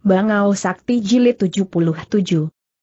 Bangau Sakti Jilid 77.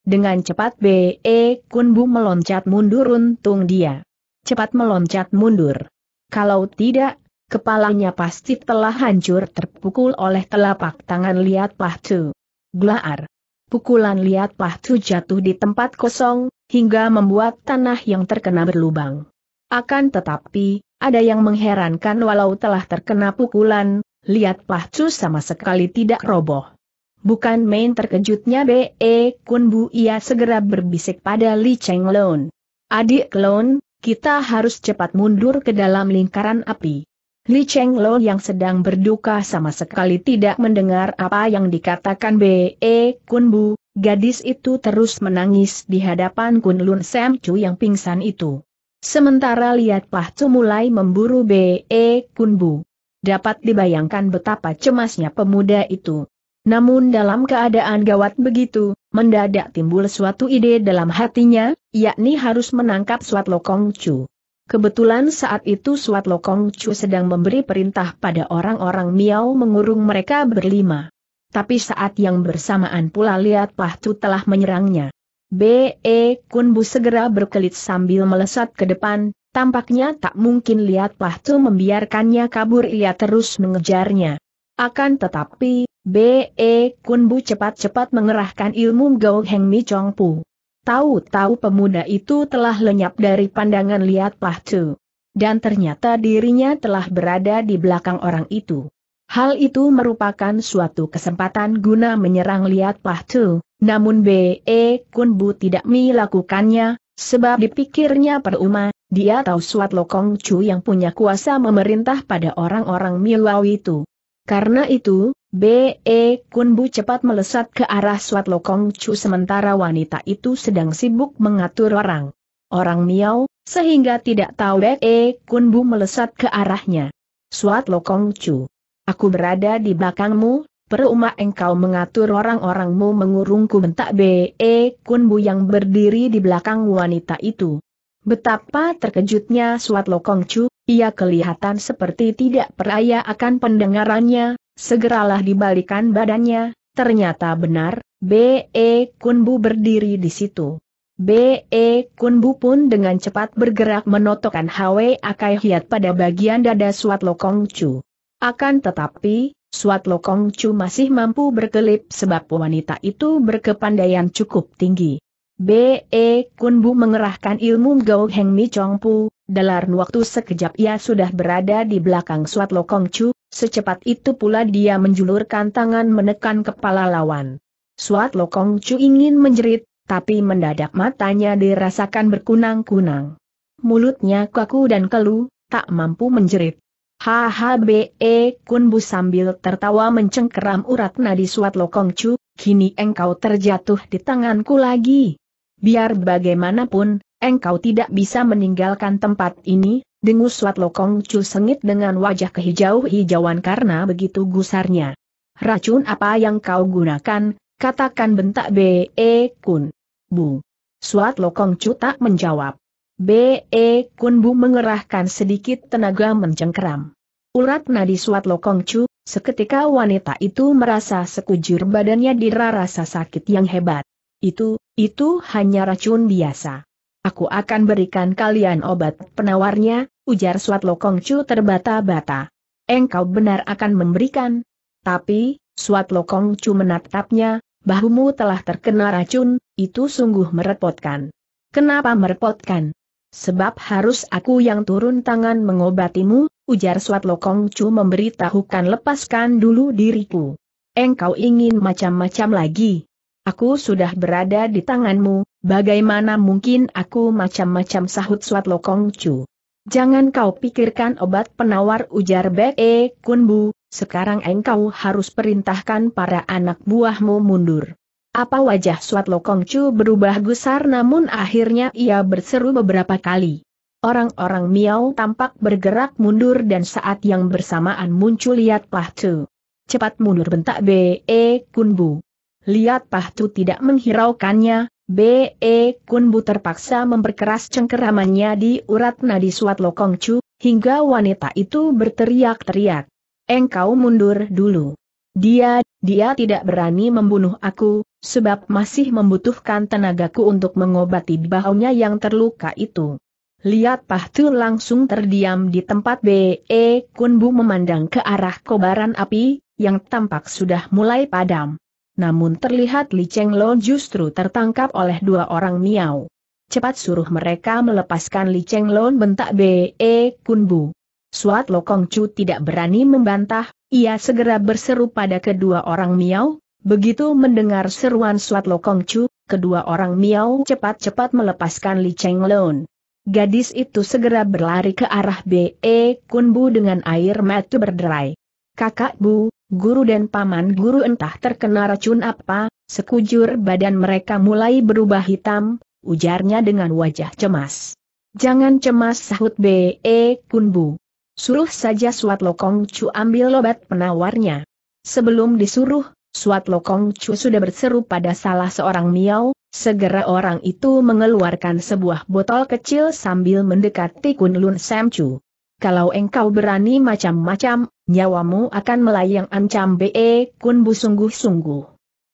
Dengan cepat B.E. Kunbu meloncat mundur untung dia. Cepat meloncat mundur. Kalau tidak, kepalanya pasti telah hancur terpukul oleh telapak tangan liat pahtu. Glaar. Pukulan liat pahtu jatuh di tempat kosong, hingga membuat tanah yang terkena berlubang. Akan tetapi, ada yang mengherankan walau telah terkena pukulan, liat pahtu sama sekali tidak roboh. Bukan main terkejutnya B.E. E. Kun Bu ia segera berbisik pada Li Cheng Lon. Adik Lon, kita harus cepat mundur ke dalam lingkaran api. Li Cheng Lon yang sedang berduka sama sekali tidak mendengar apa yang dikatakan B.E. E. Kun Bu, gadis itu terus menangis di hadapan Kun Lun Sam Chu yang pingsan itu. Sementara Liat Chu mulai memburu B.E. E. Kun Bu. Dapat dibayangkan betapa cemasnya pemuda itu. Namun dalam keadaan gawat begitu, mendadak timbul suatu ide dalam hatinya, yakni harus menangkap Swat Lokong Chu. Kebetulan saat itu Swat Lokong Chu sedang memberi perintah pada orang-orang Miao mengurung mereka berlima. Tapi saat yang bersamaan pula lihat Pahtu telah menyerangnya. B.E. Kunbu segera berkelit sambil melesat ke depan, tampaknya tak mungkin lihat Pahtu membiarkannya kabur ia terus mengejarnya. Akan tetapi, B.E. Kun Bu cepat-cepat mengerahkan ilmu Gao Heng Mi Chong Pu. Tahu-tahu pemuda itu telah lenyap dari pandangan Liat Pah Tu, Dan ternyata dirinya telah berada di belakang orang itu. Hal itu merupakan suatu kesempatan guna menyerang Liat Pah Tu, namun B.E. Kun Bu tidak melakukannya, sebab dipikirnya peruma, dia tahu Suat Lokong Chu yang punya kuasa memerintah pada orang-orang Milau itu. Karena itu, B.E. Kunbu cepat melesat ke arah Swat Lokong Chu sementara wanita itu sedang sibuk mengatur orang. Orang Miao, sehingga tidak tahu B.E. Kunbu melesat ke arahnya. Swat Lokong Chu. Aku berada di belakangmu, perumah engkau mengatur orang-orangmu mengurungku bentak B.E. Kunbu yang berdiri di belakang wanita itu. Betapa terkejutnya Swat Lokong Chu, ia kelihatan seperti tidak percaya akan pendengarannya, segeralah dibalikan badannya, ternyata benar, B.E. Kunbu berdiri di situ. B.E. Kunbu pun dengan cepat bergerak menotokkan Hwe Akai Hiat pada bagian dada Suat Lokong Chu. Akan tetapi, Suat Lokong Chu masih mampu berkelip sebab wanita itu berkepandaian cukup tinggi. B.E. Kunbu mengerahkan ilmu Gao Heng Mi Chong Pu, dalam waktu sekejap ia sudah berada di belakang Suat Lokong Chu, secepat itu pula dia menjulurkan tangan menekan kepala lawan. Suat Lokong Chu ingin menjerit, tapi mendadak matanya dirasakan berkunang-kunang. Mulutnya kaku dan kelu, tak mampu menjerit. Hahabe Kun Bu sambil tertawa mencengkeram urat nadi Suat Lokong Chu, kini engkau terjatuh di tanganku lagi. Biar bagaimanapun, Engkau tidak bisa meninggalkan tempat ini, dengus Swat Lokong Chu sengit dengan wajah kehijau-hijauan karena begitu gusarnya. Racun apa yang kau gunakan, katakan bentak B.E. Kun. Bu. Suat Lokong Chu tak menjawab. B.E. Kun Bu mengerahkan sedikit tenaga mencengkeram. Urat nadi Suat Lokong Chu, seketika wanita itu merasa sekujur badannya rasa sakit yang hebat. Itu, itu hanya racun biasa. Aku akan berikan kalian obat penawarnya, ujar Suat Lokong terbata-bata. Engkau benar akan memberikan. Tapi, Suat Lokong menatapnya, bahumu telah terkena racun, itu sungguh merepotkan. Kenapa merepotkan? Sebab harus aku yang turun tangan mengobatimu, ujar Suat Lokong memberitahukan lepaskan dulu diriku. Engkau ingin macam-macam lagi. Aku sudah berada di tanganmu, bagaimana mungkin aku macam-macam sahut Suat Lokong cu. Jangan kau pikirkan obat penawar ujar Be Kunbu, sekarang engkau harus perintahkan para anak buahmu mundur. Apa wajah Suat Lokong cu berubah gusar namun akhirnya ia berseru beberapa kali. Orang-orang Miao tampak bergerak mundur dan saat yang bersamaan muncul Liat tu. Cepat mundur bentak Be Kunbu. Lihat Pahtu tidak menghiraukannya, B.E. Kunbu terpaksa memperkeras cengkeramannya di urat nadi suat cu, hingga wanita itu berteriak-teriak. Engkau mundur dulu. Dia, dia tidak berani membunuh aku, sebab masih membutuhkan tenagaku untuk mengobati bahunya yang terluka itu. Lihat Pahtu langsung terdiam di tempat B.E. Kunbu memandang ke arah kobaran api, yang tampak sudah mulai padam namun terlihat Li Cheng Lo justru tertangkap oleh dua orang Miao. Cepat suruh mereka melepaskan Li Cheng Lo bentak B.E. Kunbu. Suat kong Chu tidak berani membantah, ia segera berseru pada kedua orang Miao, begitu mendengar seruan Suat kong Chu, kedua orang Miao cepat-cepat melepaskan Li Cheng Lon. Gadis itu segera berlari ke arah B.E. Kunbu dengan air mata berderai. Kakak Bu, Guru dan paman guru entah terkena racun apa, sekujur badan mereka mulai berubah hitam, ujarnya dengan wajah cemas. Jangan cemas sahut B.E. Kunbu. Suruh saja Suat Lokong Chu ambil obat penawarnya. Sebelum disuruh, Suat Lokong Chu sudah berseru pada salah seorang miao, segera orang itu mengeluarkan sebuah botol kecil sambil mendekati Kunlun Sam Chu. Kalau engkau berani macam-macam, nyawamu akan melayang ancam Be Kun Bu sungguh-sungguh.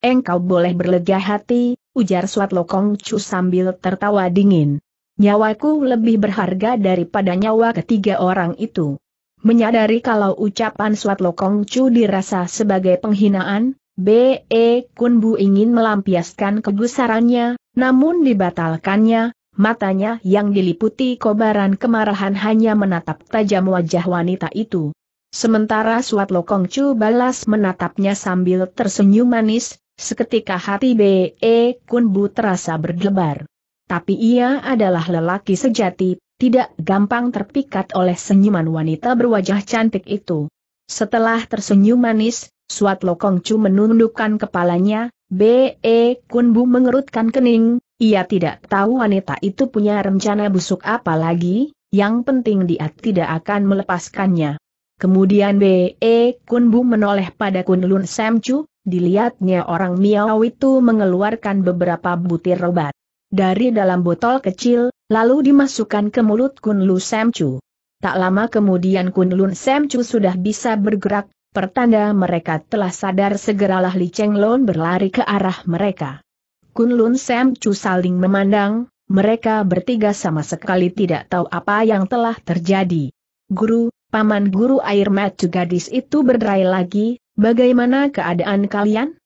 Engkau boleh berlega hati, ujar Swat Lokong Chu sambil tertawa dingin. Nyawaku lebih berharga daripada nyawa ketiga orang itu. Menyadari kalau ucapan Swat Lokong Chu dirasa sebagai penghinaan, B.E. Kun Bu ingin melampiaskan kegusarannya, namun dibatalkannya, matanya yang diliputi kobaran kemarahan hanya menatap tajam wajah wanita itu. Sementara Suat Lokong Chu balas menatapnya sambil tersenyum manis, seketika hati B.E. E Kun Bu terasa berdebar. Tapi ia adalah lelaki sejati, tidak gampang terpikat oleh senyuman wanita berwajah cantik itu. Setelah tersenyum manis, Suat Lokong Chu menundukkan kepalanya, B.E. E Kun Bu mengerutkan kening, ia tidak tahu wanita itu punya rencana busuk apa lagi, yang penting dia tidak akan melepaskannya. Kemudian B.E. Kun Bu menoleh pada Kun Lun Sam Chu, dilihatnya orang Miao itu mengeluarkan beberapa butir obat. Dari dalam botol kecil, lalu dimasukkan ke mulut Kun Lun Sam Chu. Tak lama kemudian Kun Lun Sam Chu sudah bisa bergerak, pertanda mereka telah sadar segeralah Li Cheng berlari ke arah mereka. Kun Lun Sam Chu saling memandang, mereka bertiga sama sekali tidak tahu apa yang telah terjadi. Guru, Paman Guru Air Matu gadis itu berderai lagi, bagaimana keadaan kalian?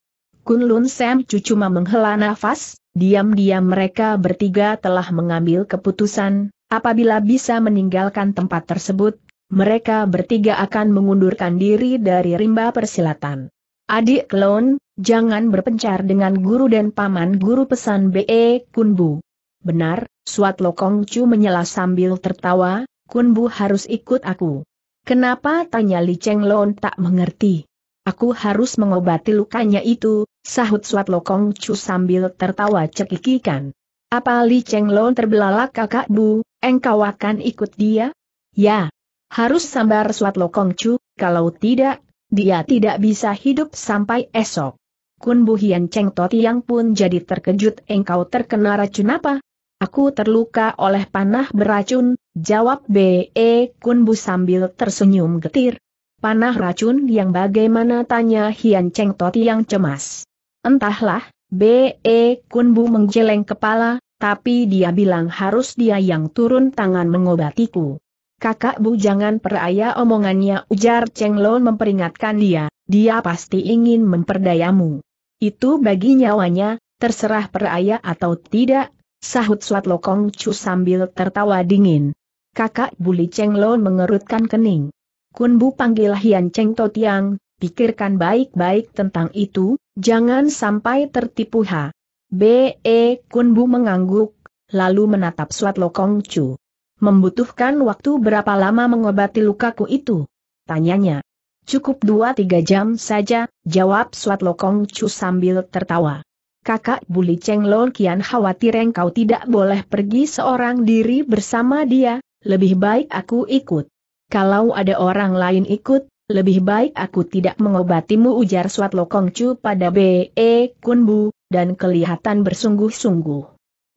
Kunlun Sam cuma menghela nafas, diam-diam mereka bertiga telah mengambil keputusan, apabila bisa meninggalkan tempat tersebut, mereka bertiga akan mengundurkan diri dari rimba persilatan. Adik klon, jangan berpencar dengan guru dan paman guru pesan B.E. Kunbu. Benar, Suat Lokong Chu menyela sambil tertawa, Kunbu harus ikut aku. Kenapa tanya Li Cheng Lon tak mengerti? Aku harus mengobati lukanya itu, sahut Suat Lokong Chu sambil tertawa cekikikan. Apa Li Cheng Lon terbelalak kakak bu, engkau akan ikut dia? Ya. Harus sambar Suat Lokong Chu, kalau tidak, dia tidak bisa hidup sampai esok. Kun Bu Buhian Cheng Totiang pun jadi terkejut engkau terkena racun apa? Aku terluka oleh panah beracun, jawab B.E. Kunbu sambil tersenyum getir. Panah racun yang bagaimana tanya Hian Cheng Toti yang cemas. Entahlah, B.E. Kunbu menggeleng kepala, tapi dia bilang harus dia yang turun tangan mengobatiku. Kakak Bu jangan peraya omongannya ujar Cheng Lon memperingatkan dia, dia pasti ingin memperdayamu. Itu bagi nyawanya, terserah peraya atau tidak, sahut Suat Lokong Chu sambil tertawa dingin. Kakak Buli Cheng Lo mengerutkan kening. Kun Bu panggil Hian Cheng To Tiang, pikirkan baik-baik tentang itu, jangan sampai tertipu ha. B.E. Kun Bu mengangguk, lalu menatap Suat Lokong Chu. Membutuhkan waktu berapa lama mengobati lukaku itu? Tanyanya. Cukup dua tiga jam saja, jawab Suat Lokong Chu sambil tertawa kakak Buli Cheng Long kian khawatir engkau tidak boleh pergi seorang diri bersama dia, lebih baik aku ikut. Kalau ada orang lain ikut, lebih baik aku tidak mengobatimu ujar Suat Lokong Chu pada B.E. E Kunbu, dan kelihatan bersungguh-sungguh.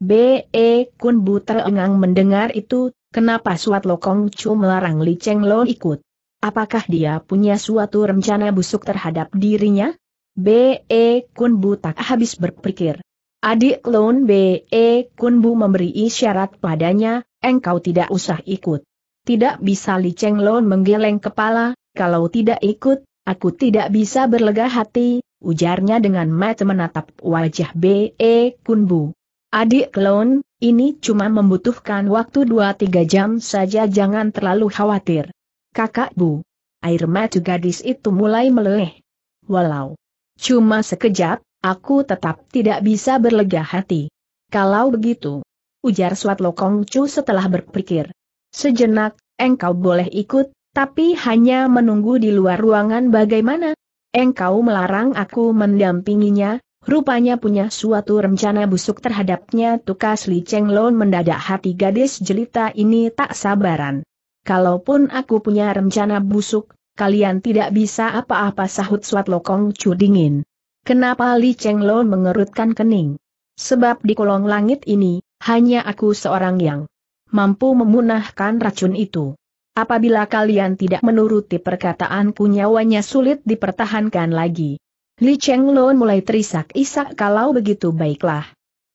B.E. E Kunbu terengang mendengar itu, kenapa Suat Lokong Chu melarang Li Cheng ikut? Apakah dia punya suatu rencana busuk terhadap dirinya? B.E. Kunbu tak habis berpikir. Adik klon B.E. Kunbu memberi isyarat padanya, engkau tidak usah ikut. Tidak bisa Li Cheng Lon menggeleng kepala, kalau tidak ikut, aku tidak bisa berlega hati, ujarnya dengan mata menatap wajah B.E. Kunbu. Adik klon, ini cuma membutuhkan waktu 2-3 jam saja jangan terlalu khawatir. Kakak Bu. Air mata gadis itu mulai meleleh. Walau Cuma sekejap, aku tetap tidak bisa berlega hati. Kalau begitu, ujar Swat Lokong Chu setelah berpikir. Sejenak, engkau boleh ikut, tapi hanya menunggu di luar ruangan bagaimana? Engkau melarang aku mendampinginya, rupanya punya suatu rencana busuk terhadapnya tukas Li Cheng Lon mendadak hati gadis jelita ini tak sabaran. Kalaupun aku punya rencana busuk, kalian tidak bisa apa-apa sahut suat lokong cu dingin. Kenapa Li Cheng Lo mengerutkan kening? Sebab di kolong langit ini, hanya aku seorang yang mampu memunahkan racun itu. Apabila kalian tidak menuruti perkataanku nyawanya sulit dipertahankan lagi. Li Cheng Lon mulai terisak-isak kalau begitu baiklah.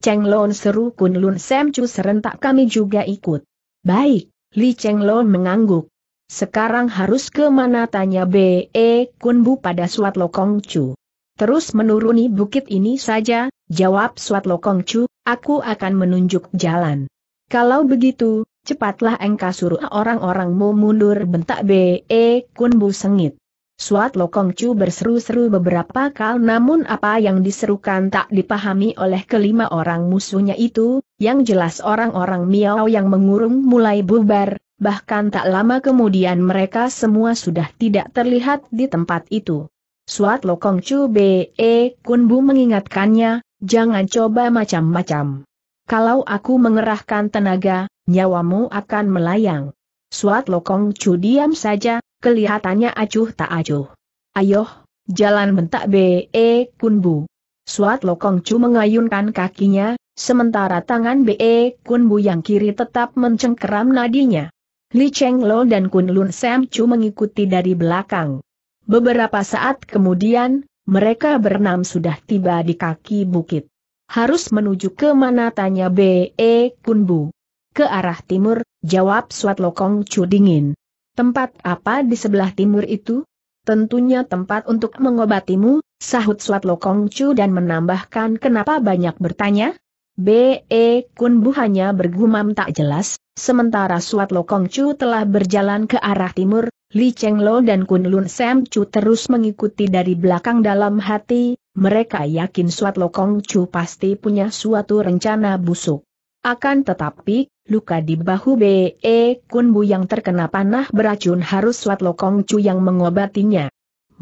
Cheng Lon seru Kun Lun Sem Chu serentak kami juga ikut. Baik, Li Cheng Lon mengangguk, sekarang harus ke mana tanya B.E. Kunbu pada Suat Lokong Chu. Terus menuruni bukit ini saja, jawab Suat Lokong Chu, aku akan menunjuk jalan. Kalau begitu, cepatlah engkau suruh orang-orangmu mundur bentak B.E. Kunbu sengit. Suat Lokong Chu berseru-seru beberapa kali namun apa yang diserukan tak dipahami oleh kelima orang musuhnya itu, yang jelas orang-orang Miao yang mengurung mulai bubar, Bahkan tak lama kemudian mereka semua sudah tidak terlihat di tempat itu. Suat Lokong Chu Be e Kunbu mengingatkannya, jangan coba macam-macam. Kalau aku mengerahkan tenaga, nyawamu akan melayang. Suat Lokong Chu diam saja, kelihatannya acuh tak acuh. Ayoh, jalan bentak Be e Kunbu. Suat Lokong Chu mengayunkan kakinya, sementara tangan Be e Kunbu yang kiri tetap mencengkeram nadinya. Li Cheng Lo dan Kun Lun Sam Chu mengikuti dari belakang. Beberapa saat kemudian, mereka berenam sudah tiba di kaki bukit. Harus menuju ke mana tanya B.E. E Kunbu. Ke arah timur, jawab Suat Lokong Chu dingin. Tempat apa di sebelah timur itu? Tentunya tempat untuk mengobatimu, sahut Suat Lokong Chu dan menambahkan kenapa banyak bertanya? B.E. Kun Bu hanya bergumam tak jelas, sementara Suat Lokong Chu telah berjalan ke arah timur, Li Cheng Lo dan Kun Lun Sam Chu terus mengikuti dari belakang dalam hati, mereka yakin Suat Lokong Chu pasti punya suatu rencana busuk. Akan tetapi, luka di bahu B.E. Kun Bu yang terkena panah beracun harus Suat Lokong Chu yang mengobatinya.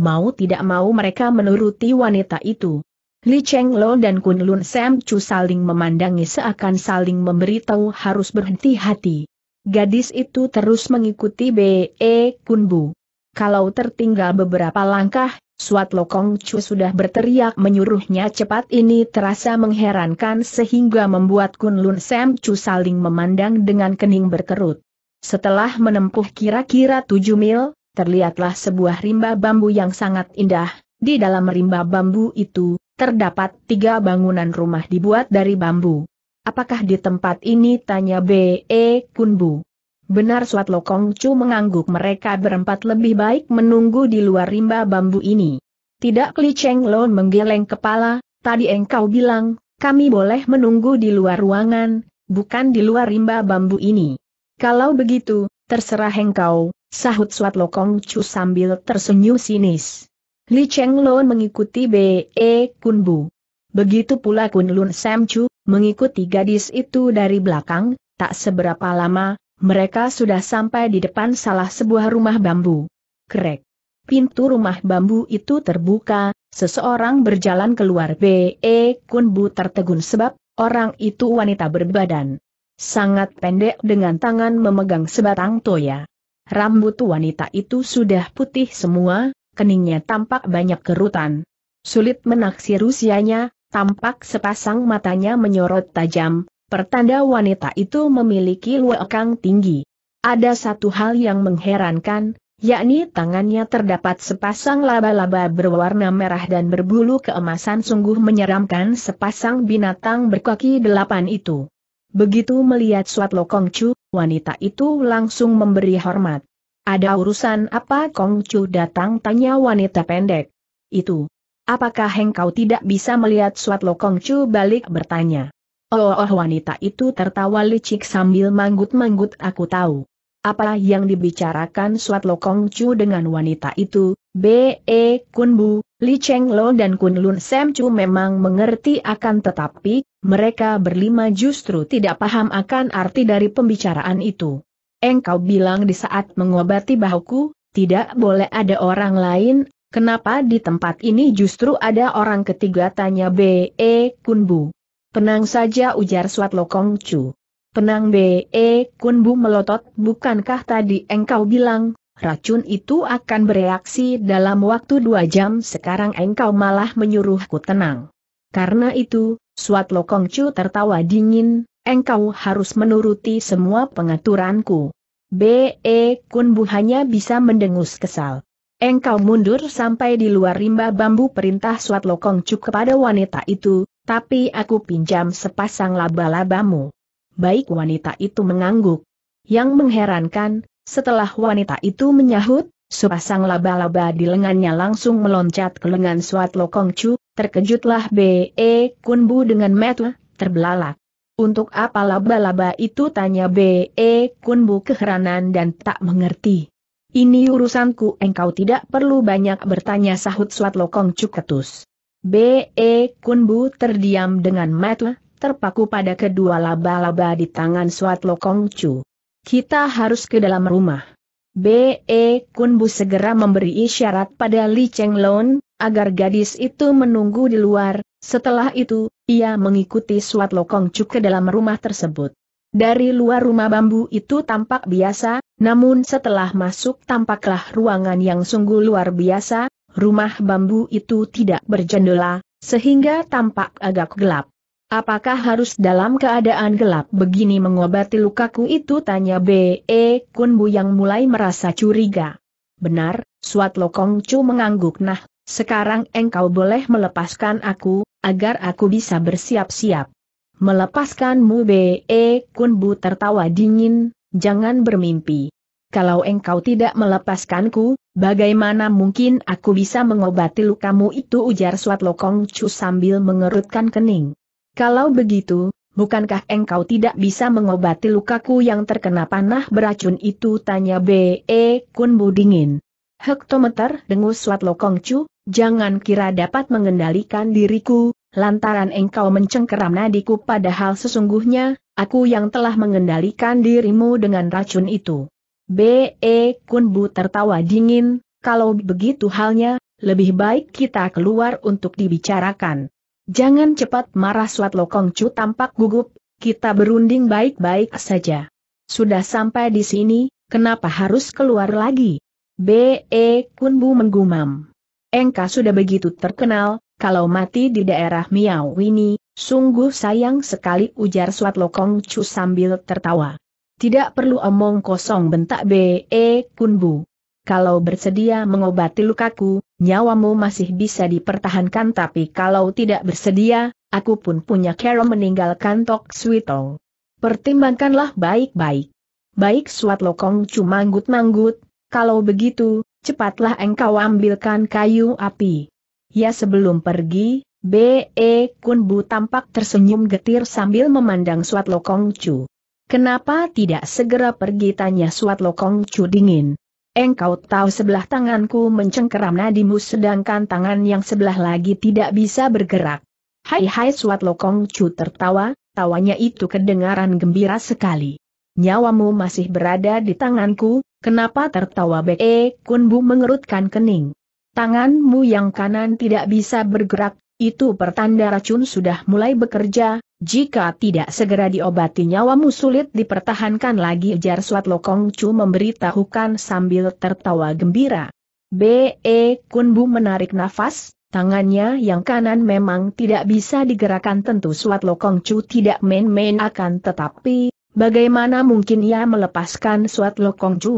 Mau tidak mau mereka menuruti wanita itu. Li Cheng Lo dan Kun Lun Sam Chu saling memandangi seakan saling memberitahu harus berhenti-hati. Gadis itu terus mengikuti B.E. Kun Bu. Kalau tertinggal beberapa langkah, Suat Lokong Chu sudah berteriak menyuruhnya cepat ini terasa mengherankan sehingga membuat Kun Lun Sam Chu saling memandang dengan kening berkerut. Setelah menempuh kira-kira tujuh mil, terlihatlah sebuah rimba bambu yang sangat indah, di dalam rimba bambu itu, Terdapat tiga bangunan rumah dibuat dari bambu. Apakah di tempat ini? Tanya B.E. Kunbu. Benar Suat Lokong Chu mengangguk mereka berempat lebih baik menunggu di luar rimba bambu ini. Tidak Li Cheng Lon menggeleng kepala, tadi engkau bilang, kami boleh menunggu di luar ruangan, bukan di luar rimba bambu ini. Kalau begitu, terserah engkau, sahut Suat Lokong Chu sambil tersenyum sinis. Li Lun mengikuti B.E. Kun Bu. Begitu pula Kun Lun Sam Chu, mengikuti gadis itu dari belakang, tak seberapa lama, mereka sudah sampai di depan salah sebuah rumah bambu. Krek. Pintu rumah bambu itu terbuka, seseorang berjalan keluar B.E. Kun Bu tertegun sebab, orang itu wanita berbadan. Sangat pendek dengan tangan memegang sebatang toya. Rambut wanita itu sudah putih semua, keningnya tampak banyak kerutan. Sulit menaksir usianya, tampak sepasang matanya menyorot tajam, pertanda wanita itu memiliki luakang tinggi. Ada satu hal yang mengherankan, yakni tangannya terdapat sepasang laba-laba berwarna merah dan berbulu keemasan sungguh menyeramkan sepasang binatang berkaki delapan itu. Begitu melihat Suat Lokongcu, wanita itu langsung memberi hormat. Ada urusan apa Kong Chu datang tanya wanita pendek. Itu. Apakah engkau tidak bisa melihat Suat Lo Kong Chu balik bertanya. Oh, oh, wanita itu tertawa licik sambil manggut-manggut aku tahu. Apa yang dibicarakan Suat Lo Kong Chu dengan wanita itu, B.E. Kun Bu, Li Cheng Lo dan Kun Lun Sam Chu memang mengerti akan tetapi, mereka berlima justru tidak paham akan arti dari pembicaraan itu engkau bilang di saat mengobati bahuku, tidak boleh ada orang lain, kenapa di tempat ini justru ada orang ketiga tanya B.E. Kunbu. Tenang saja ujar Suat Lokong Chu. Tenang B.E. Kunbu melotot, bukankah tadi engkau bilang, racun itu akan bereaksi dalam waktu dua jam sekarang engkau malah menyuruhku tenang. Karena itu, Suat Lokong tertawa dingin, engkau harus menuruti semua pengaturanku. B.E. Kun Bu hanya bisa mendengus kesal. Engkau mundur sampai di luar rimba bambu perintah Suat Lokong kepada wanita itu, tapi aku pinjam sepasang laba-labamu. Baik wanita itu mengangguk. Yang mengherankan, setelah wanita itu menyahut, sepasang laba-laba di lengannya langsung meloncat ke lengan Suat Lokong Terkejutlah B.E. E Kunbu dengan metu, terbelalak. Untuk apa laba-laba itu tanya B.E. E Kunbu keheranan dan tak mengerti. Ini urusanku engkau tidak perlu banyak bertanya sahut suat lokong cuketus. B.E. E Kunbu terdiam dengan metu, terpaku pada kedua laba-laba di tangan suat lokong cu. Kita harus ke dalam rumah. B.E. Kun Bu segera memberi isyarat pada Li Cheng Lon, agar gadis itu menunggu di luar, setelah itu, ia mengikuti Suat Lokong cuk ke dalam rumah tersebut. Dari luar rumah bambu itu tampak biasa, namun setelah masuk tampaklah ruangan yang sungguh luar biasa, rumah bambu itu tidak berjendela, sehingga tampak agak gelap. Apakah harus dalam keadaan gelap begini mengobati lukaku itu tanya B.E. Kunbu yang mulai merasa curiga. Benar, Suat Lokong Chu mengangguk nah, sekarang engkau boleh melepaskan aku, agar aku bisa bersiap-siap. Melepaskanmu B.E. Kunbu tertawa dingin, jangan bermimpi. Kalau engkau tidak melepaskanku, bagaimana mungkin aku bisa mengobati lukamu itu ujar Suat Lokong Chu sambil mengerutkan kening. Kalau begitu, bukankah engkau tidak bisa mengobati lukaku yang terkena panah beracun itu? Tanya B.E. Kunbu dingin. Hektometer dengus suat Lokong cu, jangan kira dapat mengendalikan diriku, lantaran engkau mencengkeram nadiku padahal sesungguhnya, aku yang telah mengendalikan dirimu dengan racun itu. B.E. Kunbu tertawa dingin, kalau begitu halnya, lebih baik kita keluar untuk dibicarakan. Jangan cepat marah Suat Lokong Chu tampak gugup, kita berunding baik-baik saja. Sudah sampai di sini, kenapa harus keluar lagi? B.E. Kunbu menggumam. Engka sudah begitu terkenal, kalau mati di daerah Miao ini, sungguh sayang sekali ujar Suat Lokong Chu sambil tertawa. Tidak perlu omong kosong bentak B.E. Kunbu kalau bersedia mengobati lukaku, nyawamu masih bisa dipertahankan tapi kalau tidak bersedia, aku pun punya cara meninggalkan Tok Tong. Pertimbangkanlah baik-baik. Baik Suat Lokong cuma manggut-manggut, kalau begitu, cepatlah engkau ambilkan kayu api. Ya sebelum pergi, B.E. Kunbu tampak tersenyum getir sambil memandang Suat Lokong Chu. Kenapa tidak segera pergi tanya Suat Lokong Chu dingin. Engkau tahu sebelah tanganku mencengkeram nadimu sedangkan tangan yang sebelah lagi tidak bisa bergerak. Hai hai Suat Lokong cu tertawa, tawanya itu kedengaran gembira sekali. Nyawamu masih berada di tanganku, kenapa tertawa Be eh, Kunbu mengerutkan kening. Tanganmu yang kanan tidak bisa bergerak, itu pertanda racun sudah mulai bekerja, jika tidak segera diobati nyawamu sulit dipertahankan lagi ujar Suat Lokong Chu memberitahukan sambil tertawa gembira. B.E. Kunbu menarik nafas, tangannya yang kanan memang tidak bisa digerakkan tentu Suat Lokong Chu tidak main-main akan tetapi, bagaimana mungkin ia melepaskan Suat Lokong Chu?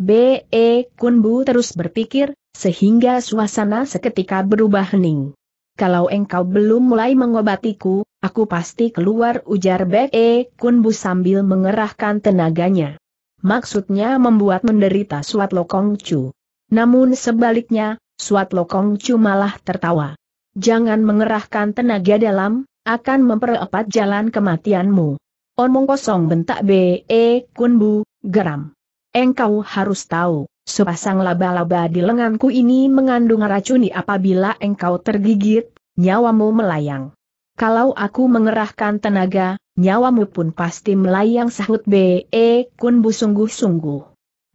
B.E. Kunbu terus berpikir, sehingga suasana seketika berubah hening kalau engkau belum mulai mengobatiku, aku pasti keluar ujar Bek e Kunbu sambil mengerahkan tenaganya. Maksudnya membuat menderita Suat Lokong Chu. Namun sebaliknya, Suat Lokong Chu malah tertawa. Jangan mengerahkan tenaga dalam, akan memperepat jalan kematianmu. Omong kosong bentak B.E. Kunbu, geram. Engkau harus tahu. Sepasang laba-laba di lenganku ini mengandung racuni apabila engkau tergigit, nyawamu melayang. Kalau aku mengerahkan tenaga, nyawamu pun pasti melayang sahut B.E. Kun bu sungguh-sungguh.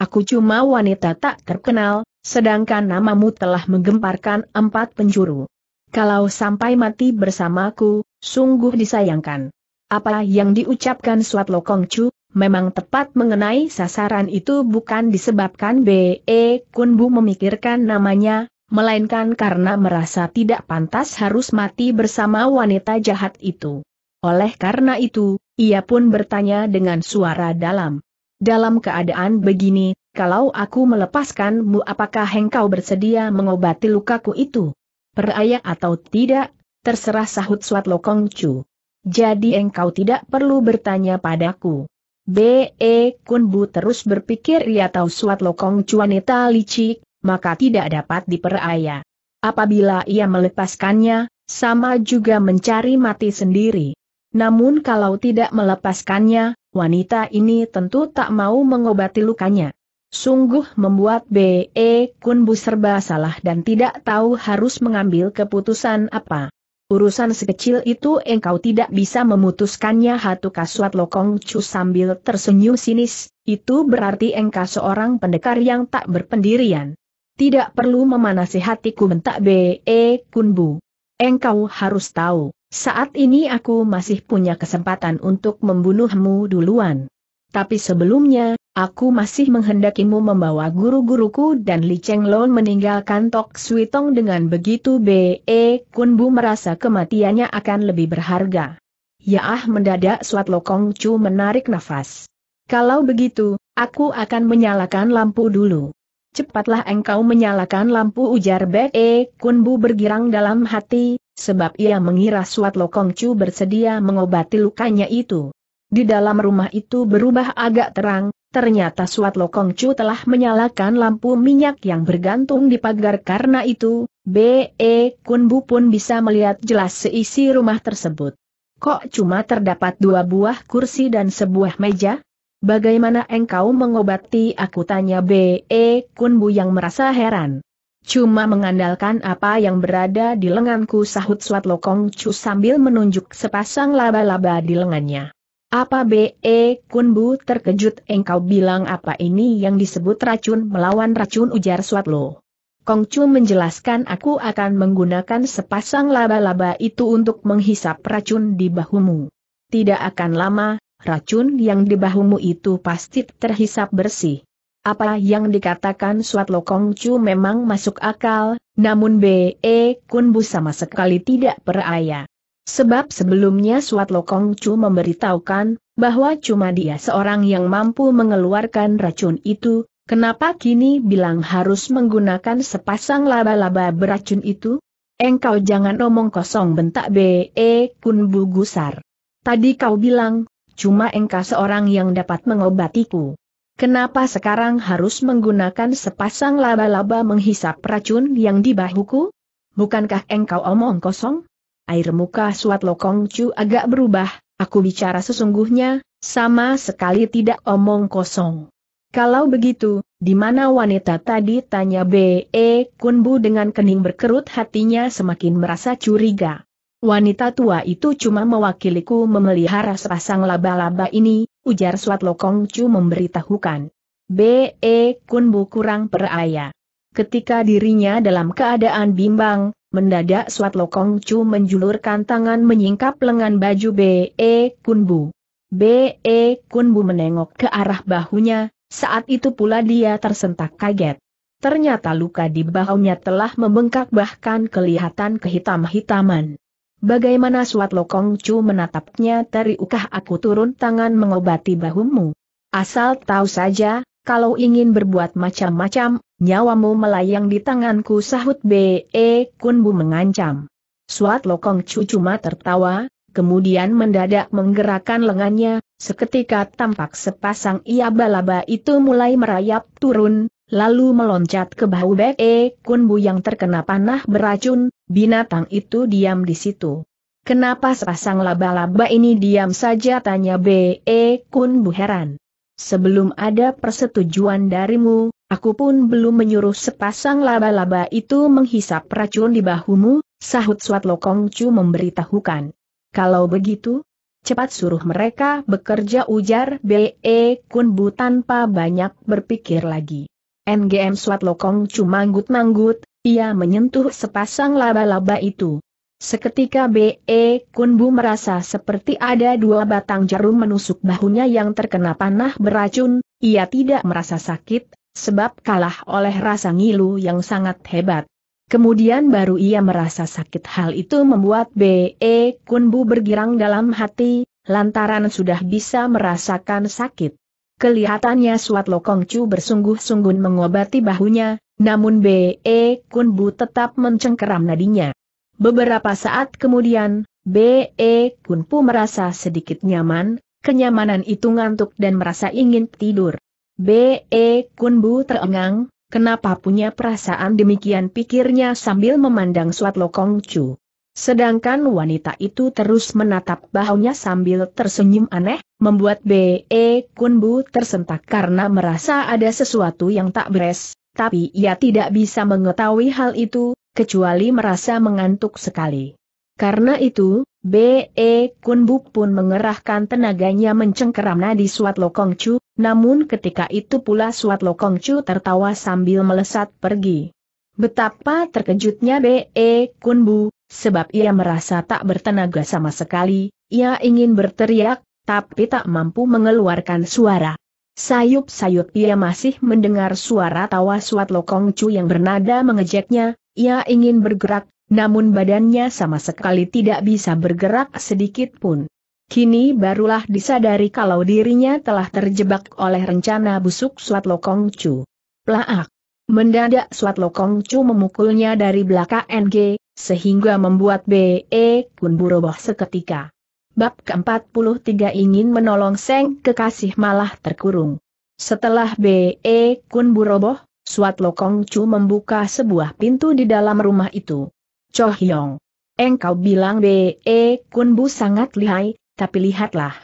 Aku cuma wanita tak terkenal, sedangkan namamu telah menggemparkan empat penjuru. Kalau sampai mati bersamaku, sungguh disayangkan. Apa yang diucapkan Suat Lokong Chu, memang tepat mengenai sasaran itu bukan disebabkan B.E. E Kunbu memikirkan namanya, melainkan karena merasa tidak pantas harus mati bersama wanita jahat itu. Oleh karena itu, ia pun bertanya dengan suara dalam. Dalam keadaan begini, kalau aku melepaskanmu apakah engkau bersedia mengobati lukaku itu? Peraya atau tidak, terserah sahut Suat Lokong Chu. Jadi engkau tidak perlu bertanya padaku. B.E. Kunbu terus berpikir ia tahu suat lokong cuanita licik, maka tidak dapat diperaya. Apabila ia melepaskannya, sama juga mencari mati sendiri. Namun kalau tidak melepaskannya, wanita ini tentu tak mau mengobati lukanya. Sungguh membuat B.E. Kunbu serba salah dan tidak tahu harus mengambil keputusan apa. Urusan sekecil itu engkau tidak bisa memutuskannya Hatu Kaswat Lokong Chu sambil tersenyum sinis, itu berarti engkau seorang pendekar yang tak berpendirian. Tidak perlu memanasi hatiku bentak B.E. Kunbu. Engkau harus tahu, saat ini aku masih punya kesempatan untuk membunuhmu duluan. Tapi sebelumnya, Aku masih menghendakimu membawa guru-guruku dan Li Lon meninggalkan Tok Sui Tong dengan begitu B.E. Kun Bu merasa kematiannya akan lebih berharga. Yaah mendadak Suat Lokong Chu menarik nafas. Kalau begitu, aku akan menyalakan lampu dulu. Cepatlah engkau menyalakan lampu ujar B.E. Kun Bu bergirang dalam hati, sebab ia mengira Suat Lokong Chu bersedia mengobati lukanya itu. Di dalam rumah itu berubah agak terang, Ternyata Suat Lokong Chu telah menyalakan lampu minyak yang bergantung di pagar karena itu, B.E. Kunbu pun bisa melihat jelas seisi rumah tersebut. Kok cuma terdapat dua buah kursi dan sebuah meja? Bagaimana engkau mengobati aku tanya B.E. Kunbu yang merasa heran. Cuma mengandalkan apa yang berada di lenganku sahut Suat Lokong Chu sambil menunjuk sepasang laba-laba di lengannya. Apa B.E. Kunbu terkejut engkau bilang apa ini yang disebut racun melawan racun ujar Suatlo. Kongcu menjelaskan aku akan menggunakan sepasang laba-laba itu untuk menghisap racun di bahumu. Tidak akan lama, racun yang di bahumu itu pasti terhisap bersih. Apa yang dikatakan Suatlo Kongcu memang masuk akal, namun B.E. Kunbu sama sekali tidak peraya. Sebab sebelumnya Suat Lokong Chu memberitahukan, bahwa cuma dia seorang yang mampu mengeluarkan racun itu, kenapa kini bilang harus menggunakan sepasang laba-laba beracun itu? Engkau jangan omong kosong bentak B.E. E Kun Gusar. Tadi kau bilang, cuma engkau seorang yang dapat mengobatiku. Kenapa sekarang harus menggunakan sepasang laba-laba menghisap racun yang di bahuku? Bukankah engkau omong kosong? air muka Suat Lokong cu agak berubah, aku bicara sesungguhnya, sama sekali tidak omong kosong. Kalau begitu, di mana wanita tadi tanya B.E. Kunbu dengan kening berkerut hatinya semakin merasa curiga. Wanita tua itu cuma mewakiliku memelihara sepasang laba-laba ini, ujar Suat Lokong cu memberitahukan. B.E. Kunbu kurang peraya. Ketika dirinya dalam keadaan bimbang, mendadak Swat Lokong Chu menjulurkan tangan menyingkap lengan baju B.E. Kunbu. B.E. Kunbu menengok ke arah bahunya, saat itu pula dia tersentak kaget. Ternyata luka di bahunya telah membengkak bahkan kelihatan kehitam-hitaman. Bagaimana Swat Lokong Chu menatapnya dari ukah aku turun tangan mengobati bahumu. Asal tahu saja, kalau ingin berbuat macam-macam, nyawamu melayang di tanganku sahut B.E. E, Kunbu mengancam. Suat Lokong Chu cuma tertawa, kemudian mendadak menggerakkan lengannya, seketika tampak sepasang ia balaba itu mulai merayap turun, lalu meloncat ke bahu Bek e, Kunbu yang terkena panah beracun, binatang itu diam di situ. Kenapa sepasang laba-laba ini diam saja tanya Be e, Kunbu heran. Sebelum ada persetujuan darimu, Aku pun belum menyuruh sepasang laba-laba itu menghisap racun di bahumu, sahut Swat Lokong Chu memberitahukan. Kalau begitu, cepat suruh mereka bekerja ujar B.E. E Kunbu tanpa banyak berpikir lagi. NGM Swat Lokong Chu manggut-manggut, ia menyentuh sepasang laba-laba itu. Seketika B.E. E Kunbu merasa seperti ada dua batang jarum menusuk bahunya yang terkena panah beracun, ia tidak merasa sakit, sebab kalah oleh rasa ngilu yang sangat hebat. Kemudian baru ia merasa sakit hal itu membuat B.E. Kunbu bergirang dalam hati, lantaran sudah bisa merasakan sakit. Kelihatannya Suat Lokongcu bersungguh-sungguh mengobati bahunya, namun B.E. Kunbu tetap mencengkeram nadinya. Beberapa saat kemudian, B.E. Kunpu merasa sedikit nyaman, kenyamanan itu ngantuk dan merasa ingin tidur. B.E. Kunbu terengang, kenapa punya perasaan demikian pikirnya sambil memandang Suat Lokong Chu. Sedangkan wanita itu terus menatap bahunya sambil tersenyum aneh, membuat B.E. Kunbu tersentak karena merasa ada sesuatu yang tak beres, tapi ia tidak bisa mengetahui hal itu, kecuali merasa mengantuk sekali. Karena itu, B.E. Kunbuk pun mengerahkan tenaganya mencengkeram nadi Suat Lokong Chu, namun ketika itu pula Suat Lokong Chu tertawa sambil melesat pergi. Betapa terkejutnya B.E. Kunbu, sebab ia merasa tak bertenaga sama sekali, ia ingin berteriak, tapi tak mampu mengeluarkan suara. Sayup-sayup ia masih mendengar suara tawa Suat Lokong Chu yang bernada mengejeknya, ia ingin bergerak, namun badannya sama sekali tidak bisa bergerak sedikit pun. Kini barulah disadari kalau dirinya telah terjebak oleh rencana busuk Suat Lokong Chu. Plaak! Mendadak Suat Lokong Chu memukulnya dari belakang NG, sehingga membuat B.E. Kun buruboh seketika. Bab ke-43 ingin menolong Seng kekasih malah terkurung. Setelah B.E. Kun buroboh, Suat Lokong Chu membuka sebuah pintu di dalam rumah itu. Cho Hyong. Engkau bilang B.E. E, Kunbu sangat lihai, tapi lihatlah.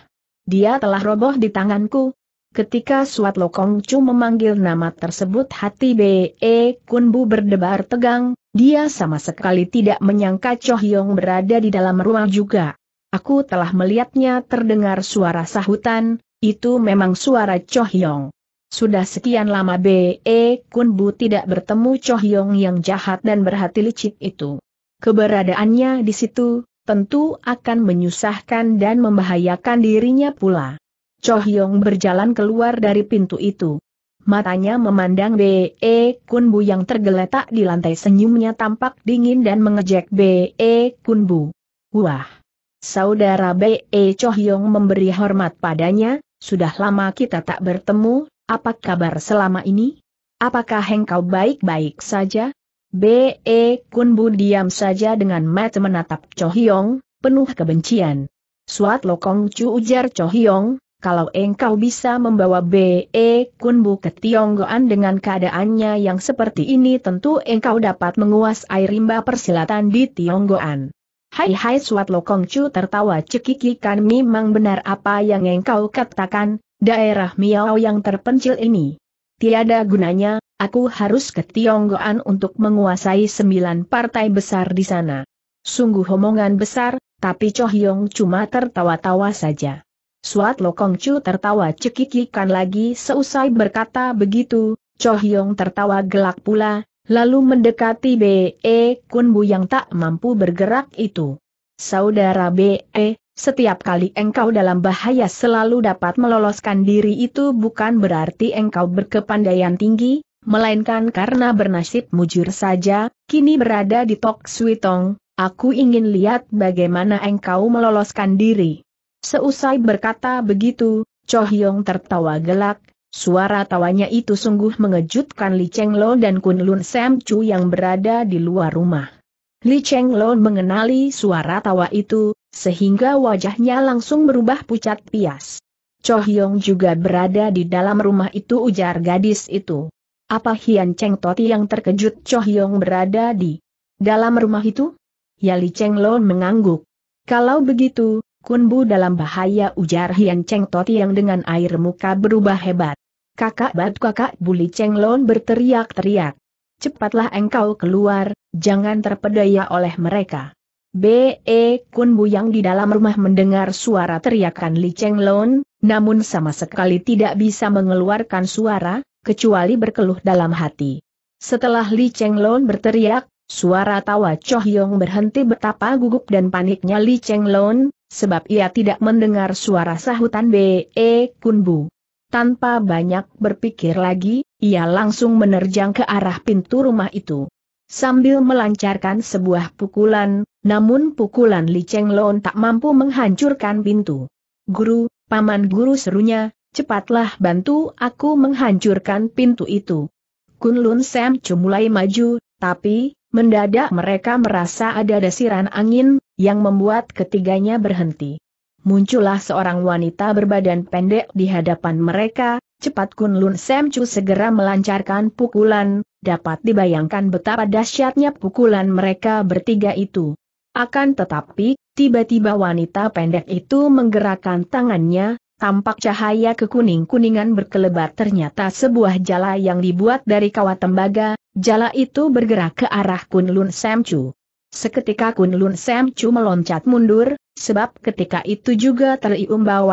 Dia telah roboh di tanganku. Ketika Suat Lokong Chu memanggil nama tersebut hati B.E. E, Kunbu berdebar tegang, dia sama sekali tidak menyangka Cho Hyong berada di dalam ruang juga. Aku telah melihatnya terdengar suara sahutan, itu memang suara Cho Hyong. Sudah sekian lama B.E. E, Kunbu tidak bertemu Cho Hyong yang jahat dan berhati licik itu keberadaannya di situ, tentu akan menyusahkan dan membahayakan dirinya pula. Cho Hyong berjalan keluar dari pintu itu. Matanya memandang B.E. Kunbu yang tergeletak di lantai senyumnya tampak dingin dan mengejek B.E. Kunbu. Wah! Saudara B.E. Cho Hyong memberi hormat padanya, sudah lama kita tak bertemu, apa kabar selama ini? Apakah engkau baik-baik saja? B.E. Kunbu diam saja dengan mata menatap Cho Hyong, penuh kebencian. Suat Lokong cu ujar Cho Hyong, kalau engkau bisa membawa B.E. Kunbu ke Tionggoan dengan keadaannya yang seperti ini tentu engkau dapat menguasai rimba persilatan di Tionggoan. Hai hai Suat Lokong cu tertawa cekikikan memang benar apa yang engkau katakan, daerah Miao yang terpencil ini tiada gunanya, aku harus ke Tionggoan untuk menguasai sembilan partai besar di sana. Sungguh omongan besar, tapi Cho Hyong cuma tertawa-tawa saja. Suat Lokong Chu tertawa cekikikan lagi seusai berkata begitu, Cho Hyong tertawa gelak pula, lalu mendekati B.E. Kun Bu yang tak mampu bergerak itu. Saudara B.E., setiap kali engkau dalam bahaya selalu dapat meloloskan diri itu bukan berarti engkau berkepandaian tinggi, melainkan karena bernasib mujur saja, kini berada di Tok Switong, aku ingin lihat bagaimana engkau meloloskan diri. Seusai berkata begitu, Cho Hyong tertawa gelak, suara tawanya itu sungguh mengejutkan Li Cheng Lo dan Kun Lun Sam Chu yang berada di luar rumah. Li Cheng Lon mengenali suara tawa itu, sehingga wajahnya langsung berubah pucat pias. Cho Hyong juga berada di dalam rumah itu ujar gadis itu. Apa Hian Cheng Toti yang terkejut Cho Hyong berada di dalam rumah itu? Ya Li Cheng Lon mengangguk. Kalau begitu, Kun Bu dalam bahaya ujar Hian Cheng Toti yang dengan air muka berubah hebat. Kakak bat kakak Buli Cheng Lon berteriak-teriak. Cepatlah engkau keluar, jangan terpedaya oleh mereka. B.E. E, Kun Buyang di dalam rumah mendengar suara teriakan Li Cheng Lon, namun sama sekali tidak bisa mengeluarkan suara, kecuali berkeluh dalam hati. Setelah Li Cheng Lon berteriak, suara tawa Cho Hyong berhenti betapa gugup dan paniknya Li Cheng Lon, sebab ia tidak mendengar suara sahutan B.E. E, Kun Bu. Tanpa banyak berpikir lagi, ia langsung menerjang ke arah pintu rumah itu. Sambil melancarkan sebuah pukulan, namun pukulan Li Cheng Lon tak mampu menghancurkan pintu. Guru, paman guru serunya, cepatlah bantu aku menghancurkan pintu itu. Kun Lun Sam Chu mulai maju, tapi, mendadak mereka merasa ada desiran angin, yang membuat ketiganya berhenti. Muncullah seorang wanita berbadan pendek di hadapan mereka, cepat Kun Lun Sam Chu segera melancarkan pukulan, dapat dibayangkan betapa dahsyatnya pukulan mereka bertiga itu. Akan tetapi, tiba-tiba wanita pendek itu menggerakkan tangannya, tampak cahaya kekuning-kuningan berkelebat ternyata sebuah jala yang dibuat dari kawat tembaga, jala itu bergerak ke arah Kunlun Chu. Seketika Kunlun Chu meloncat mundur, sebab ketika itu juga terium bau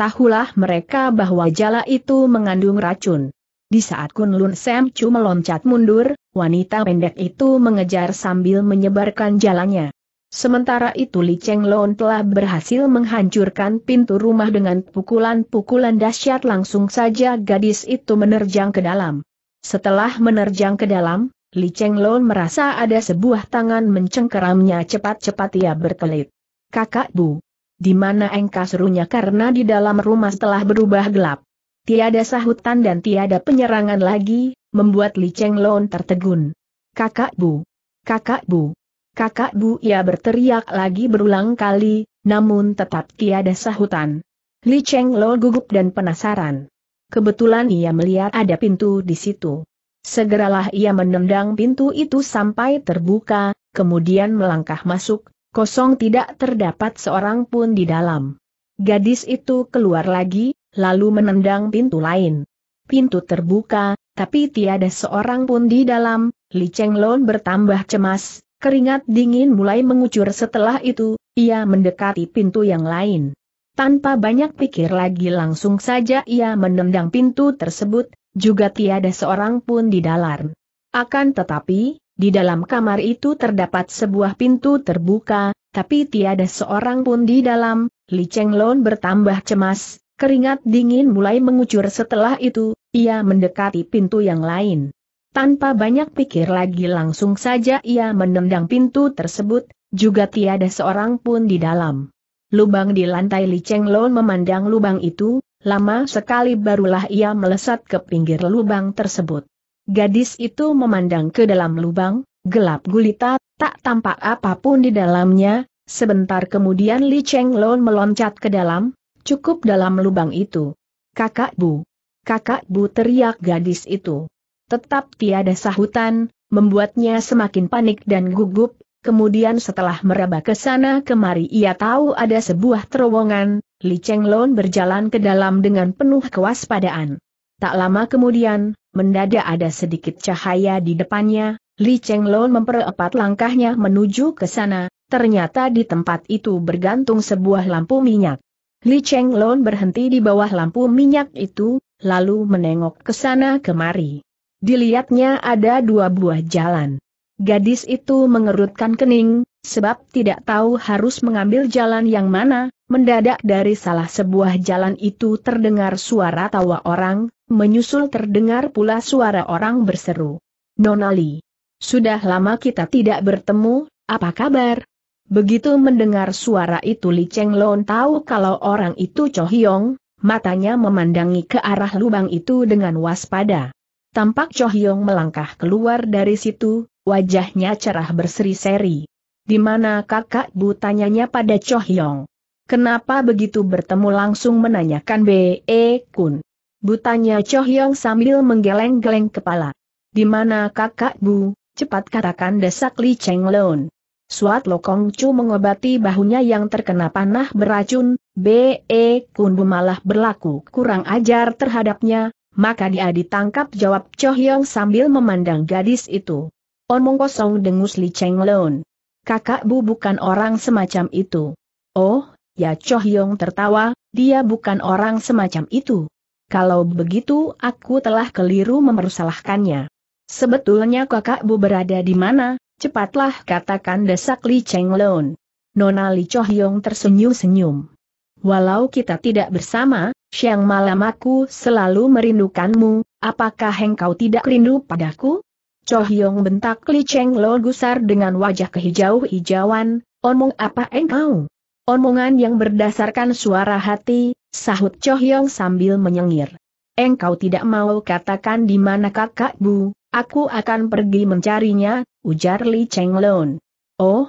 tahulah mereka bahwa jala itu mengandung racun. Di saat Kunlun Sam Chu meloncat mundur, wanita pendek itu mengejar sambil menyebarkan jalannya. Sementara itu Li Cheng Lon telah berhasil menghancurkan pintu rumah dengan pukulan-pukulan dahsyat langsung saja gadis itu menerjang ke dalam. Setelah menerjang ke dalam, Li Cheng Lon merasa ada sebuah tangan mencengkeramnya cepat-cepat ia berkelit. Kakak Bu. Di mana engkau serunya karena di dalam rumah telah berubah gelap. Tiada sahutan dan tiada penyerangan lagi, membuat Li Cheng Lon tertegun. Kakak Bu! Kakak Bu! Kakak Bu ia berteriak lagi berulang kali, namun tetap tiada sahutan. Li Cheng Lo gugup dan penasaran. Kebetulan ia melihat ada pintu di situ. Segeralah ia menendang pintu itu sampai terbuka, kemudian melangkah masuk, Kosong tidak terdapat seorang pun di dalam. Gadis itu keluar lagi, lalu menendang pintu lain. Pintu terbuka, tapi tiada seorang pun di dalam, Li Lon bertambah cemas, keringat dingin mulai mengucur setelah itu, ia mendekati pintu yang lain. Tanpa banyak pikir lagi langsung saja ia menendang pintu tersebut, juga tiada seorang pun di dalam. Akan tetapi, di dalam kamar itu terdapat sebuah pintu terbuka, tapi tiada seorang pun di dalam, Li Cheng Lon bertambah cemas, keringat dingin mulai mengucur setelah itu, ia mendekati pintu yang lain. Tanpa banyak pikir lagi langsung saja ia menendang pintu tersebut, juga tiada seorang pun di dalam. Lubang di lantai Li Cheng Lon memandang lubang itu, lama sekali barulah ia melesat ke pinggir lubang tersebut. Gadis itu memandang ke dalam lubang, gelap gulita, tak tampak apapun di dalamnya, sebentar kemudian Li Cheng Lon meloncat ke dalam, cukup dalam lubang itu. Kakak Bu. Kakak Bu teriak gadis itu. Tetap tiada sahutan, membuatnya semakin panik dan gugup, kemudian setelah meraba ke sana kemari ia tahu ada sebuah terowongan, Li Cheng Lon berjalan ke dalam dengan penuh kewaspadaan. Tak lama kemudian, Mendadak ada sedikit cahaya di depannya, Li Cheng Chenglon memperepat langkahnya menuju ke sana, ternyata di tempat itu bergantung sebuah lampu minyak. Li Cheng Chenglon berhenti di bawah lampu minyak itu, lalu menengok ke sana kemari. Dilihatnya ada dua buah jalan. Gadis itu mengerutkan kening, sebab tidak tahu harus mengambil jalan yang mana, mendadak dari salah sebuah jalan itu terdengar suara tawa orang, Menyusul terdengar pula suara orang berseru. Nonali. Sudah lama kita tidak bertemu, apa kabar? Begitu mendengar suara itu Li Cheng Lon tahu kalau orang itu Cho Hyong, matanya memandangi ke arah lubang itu dengan waspada. Tampak Cho Hyong melangkah keluar dari situ, wajahnya cerah berseri-seri. Di mana kakak bu tanyanya pada Cho Hyong. Kenapa begitu bertemu langsung menanyakan B.E. E Kun? Butanya Cho sambil menggeleng-geleng kepala. Di mana kakak Bu, cepat katakan desak Li Cheng Lon. Suat Lokong Chu mengobati bahunya yang terkena panah beracun, B.E. Kun Bu malah berlaku kurang ajar terhadapnya, maka dia ditangkap jawab Cho sambil memandang gadis itu. Omong kosong dengus Li Cheng Lon. Kakak Bu bukan orang semacam itu. Oh, ya Cho tertawa, dia bukan orang semacam itu. Kalau begitu aku telah keliru mempersalahkannya. Sebetulnya kakak Bu berada di mana, cepatlah katakan desak Li Cheng Lon. Nona Li Chohyong tersenyum-senyum. Walau kita tidak bersama, siang malam aku selalu merindukanmu, apakah engkau tidak rindu padaku? Chohyong bentak Li Cheng Lo gusar dengan wajah kehijau-hijauan, omong apa engkau? Omongan yang berdasarkan suara hati, Sahut Chohyong sambil menyengir. Engkau tidak mau katakan di mana kakak bu, aku akan pergi mencarinya, ujar Li Chenglong. Oh,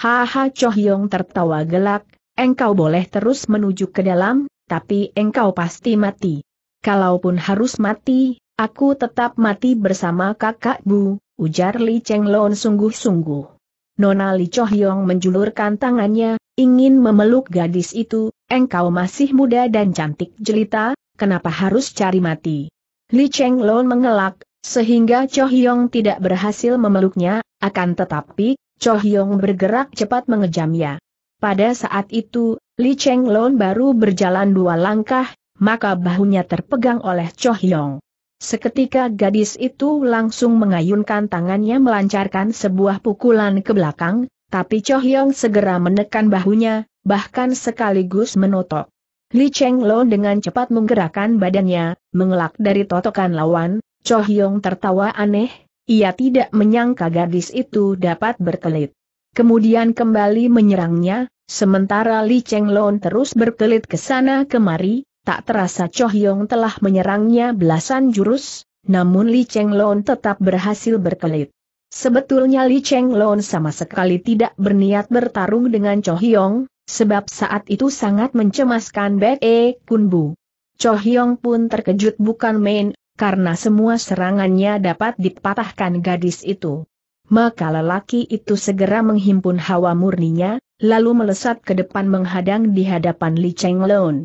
haha Chohyong tertawa gelak, engkau boleh terus menuju ke dalam, tapi engkau pasti mati. Kalaupun harus mati, aku tetap mati bersama kakak bu, ujar Li Chenglong sungguh-sungguh. Nona Li Chohyong menjulurkan tangannya, ingin memeluk gadis itu, engkau masih muda dan cantik jelita, kenapa harus cari mati? Li Cheng Lon mengelak, sehingga Chohyong tidak berhasil memeluknya, akan tetapi, Chohyong bergerak cepat mengejamnya. Pada saat itu, Li Cheng Lon baru berjalan dua langkah, maka bahunya terpegang oleh Chohyong. Seketika gadis itu langsung mengayunkan tangannya melancarkan sebuah pukulan ke belakang, tapi Choh Yong segera menekan bahunya, bahkan sekaligus menotok. Li Cheng Lo dengan cepat menggerakkan badannya, mengelak dari totokan lawan, Choh Yong tertawa aneh, ia tidak menyangka gadis itu dapat berkelit. Kemudian kembali menyerangnya, sementara Li Cheng Lo terus berkelit ke sana kemari, Tak terasa Yong telah menyerangnya belasan jurus, namun Li Cheng Lon tetap berhasil berkelit. Sebetulnya Li Cheng Lon sama sekali tidak berniat bertarung dengan Yong, sebab saat itu sangat mencemaskan Bek E Kun Bu. Choh Yong pun terkejut bukan main, karena semua serangannya dapat dipatahkan gadis itu. Maka lelaki itu segera menghimpun hawa murninya, lalu melesat ke depan menghadang di hadapan Li Cheng Lon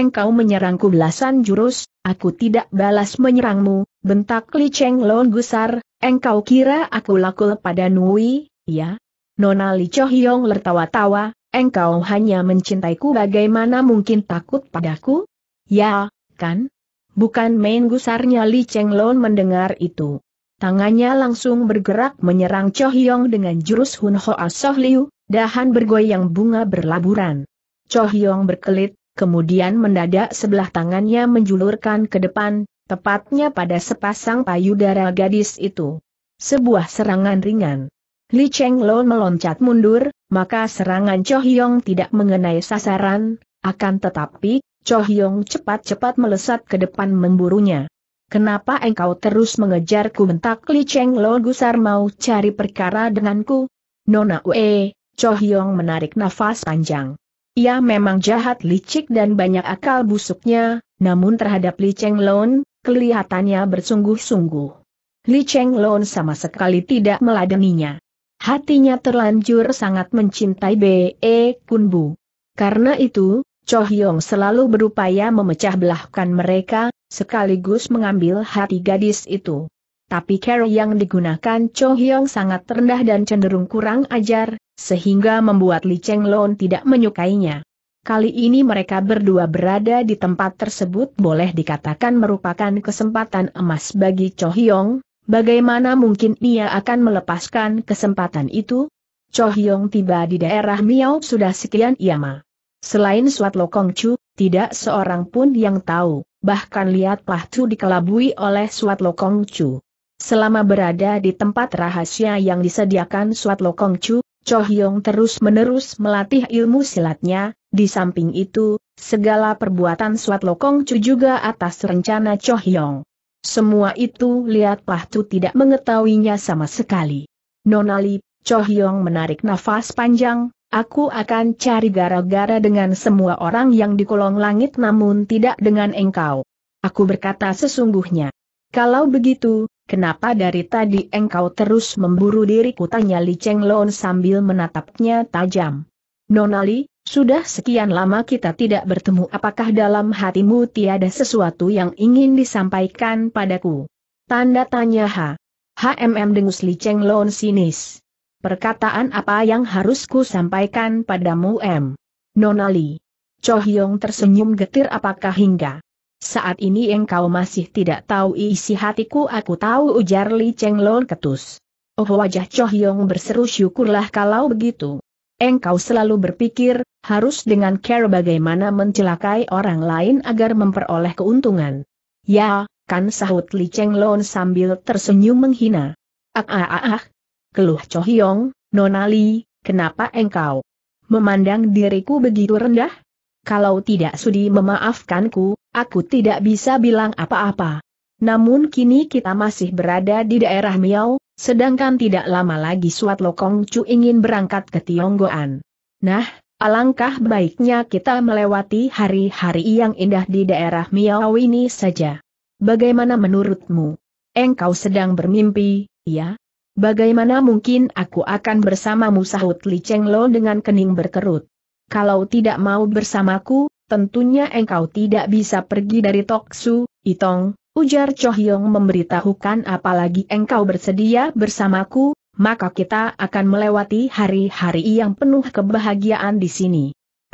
engkau menyerangku belasan jurus, aku tidak balas menyerangmu, bentak Li Cheng Lon gusar, engkau kira aku lakul pada Nui, ya? Nona Li Cho tertawa-tawa, engkau hanya mencintaiku bagaimana mungkin takut padaku? Ya, kan? Bukan main gusarnya Li Cheng Lon mendengar itu. Tangannya langsung bergerak menyerang Cho dengan jurus Hun Hoa Soh Liu, dahan bergoyang bunga berlaburan. Cho berkelit, kemudian mendadak sebelah tangannya menjulurkan ke depan, tepatnya pada sepasang payudara gadis itu. Sebuah serangan ringan. Li Cheng Lo meloncat mundur, maka serangan Cho Hyong tidak mengenai sasaran, akan tetapi, Cho Hyong cepat-cepat melesat ke depan memburunya. Kenapa engkau terus mengejarku bentak Li Cheng Lo gusar mau cari perkara denganku? Nona Ue, Cho Hyong menarik nafas panjang. Ia memang jahat licik dan banyak akal busuknya, namun terhadap Li Cheng Lon, kelihatannya bersungguh-sungguh. Li Cheng Lon sama sekali tidak meladeninya. Hatinya terlanjur sangat mencintai B.E. Kunbu. Karena itu, Cho Hyong selalu berupaya memecah belahkan mereka, sekaligus mengambil hati gadis itu tapi cara yang digunakan Cho Hyong sangat rendah dan cenderung kurang ajar, sehingga membuat Li Cheng Lon tidak menyukainya. Kali ini mereka berdua berada di tempat tersebut boleh dikatakan merupakan kesempatan emas bagi Cho Hyong, bagaimana mungkin ia akan melepaskan kesempatan itu? Cho Hyong tiba di daerah Miao sudah sekian lama. Selain Suat Lokong Chu, tidak seorang pun yang tahu, bahkan lihatlah Tu dikelabui oleh Suat Lokong Chu. Selama berada di tempat rahasia yang disediakan Suat Lokong Chu, Cho Hyong terus-menerus melatih ilmu silatnya, di samping itu, segala perbuatan Suat Lokong Chu juga atas rencana Cho Hyong. Semua itu lihat Pahtu tidak mengetahuinya sama sekali. Nonali, Cho Hyong menarik nafas panjang, aku akan cari gara-gara dengan semua orang yang di kolong langit namun tidak dengan engkau. Aku berkata sesungguhnya. Kalau begitu, Kenapa dari tadi engkau terus memburu diriku tanya Li Cheng Lon sambil menatapnya tajam. Nonali, sudah sekian lama kita tidak bertemu apakah dalam hatimu tiada sesuatu yang ingin disampaikan padaku? Tanda tanya H. HMM dengus Li Cheng Lon sinis. Perkataan apa yang harusku sampaikan padamu M? Nonali. Cho Hyong tersenyum getir apakah hingga saat ini engkau masih tidak tahu isi hatiku aku tahu ujar Li Cheng ketus. Oh wajah Cho Hyong berseru syukurlah kalau begitu. Engkau selalu berpikir, harus dengan care bagaimana mencelakai orang lain agar memperoleh keuntungan. Ya, kan sahut Li Cheng Lon sambil tersenyum menghina. Ah ah ah ah. Keluh Cho Hyong, Nona Li, kenapa engkau memandang diriku begitu rendah? kalau tidak sudi memaafkanku, aku tidak bisa bilang apa-apa. Namun kini kita masih berada di daerah Miao, sedangkan tidak lama lagi Suat Lokong Chu ingin berangkat ke Tionggoan. Nah, alangkah baiknya kita melewati hari-hari yang indah di daerah Miao ini saja. Bagaimana menurutmu? Engkau sedang bermimpi, ya? Bagaimana mungkin aku akan bersamamu sahut Li Cheng Lo dengan kening berkerut? kalau tidak mau bersamaku, tentunya engkau tidak bisa pergi dari Toksu, Itong, ujar Chohyong memberitahukan apalagi engkau bersedia bersamaku, maka kita akan melewati hari-hari yang penuh kebahagiaan di sini.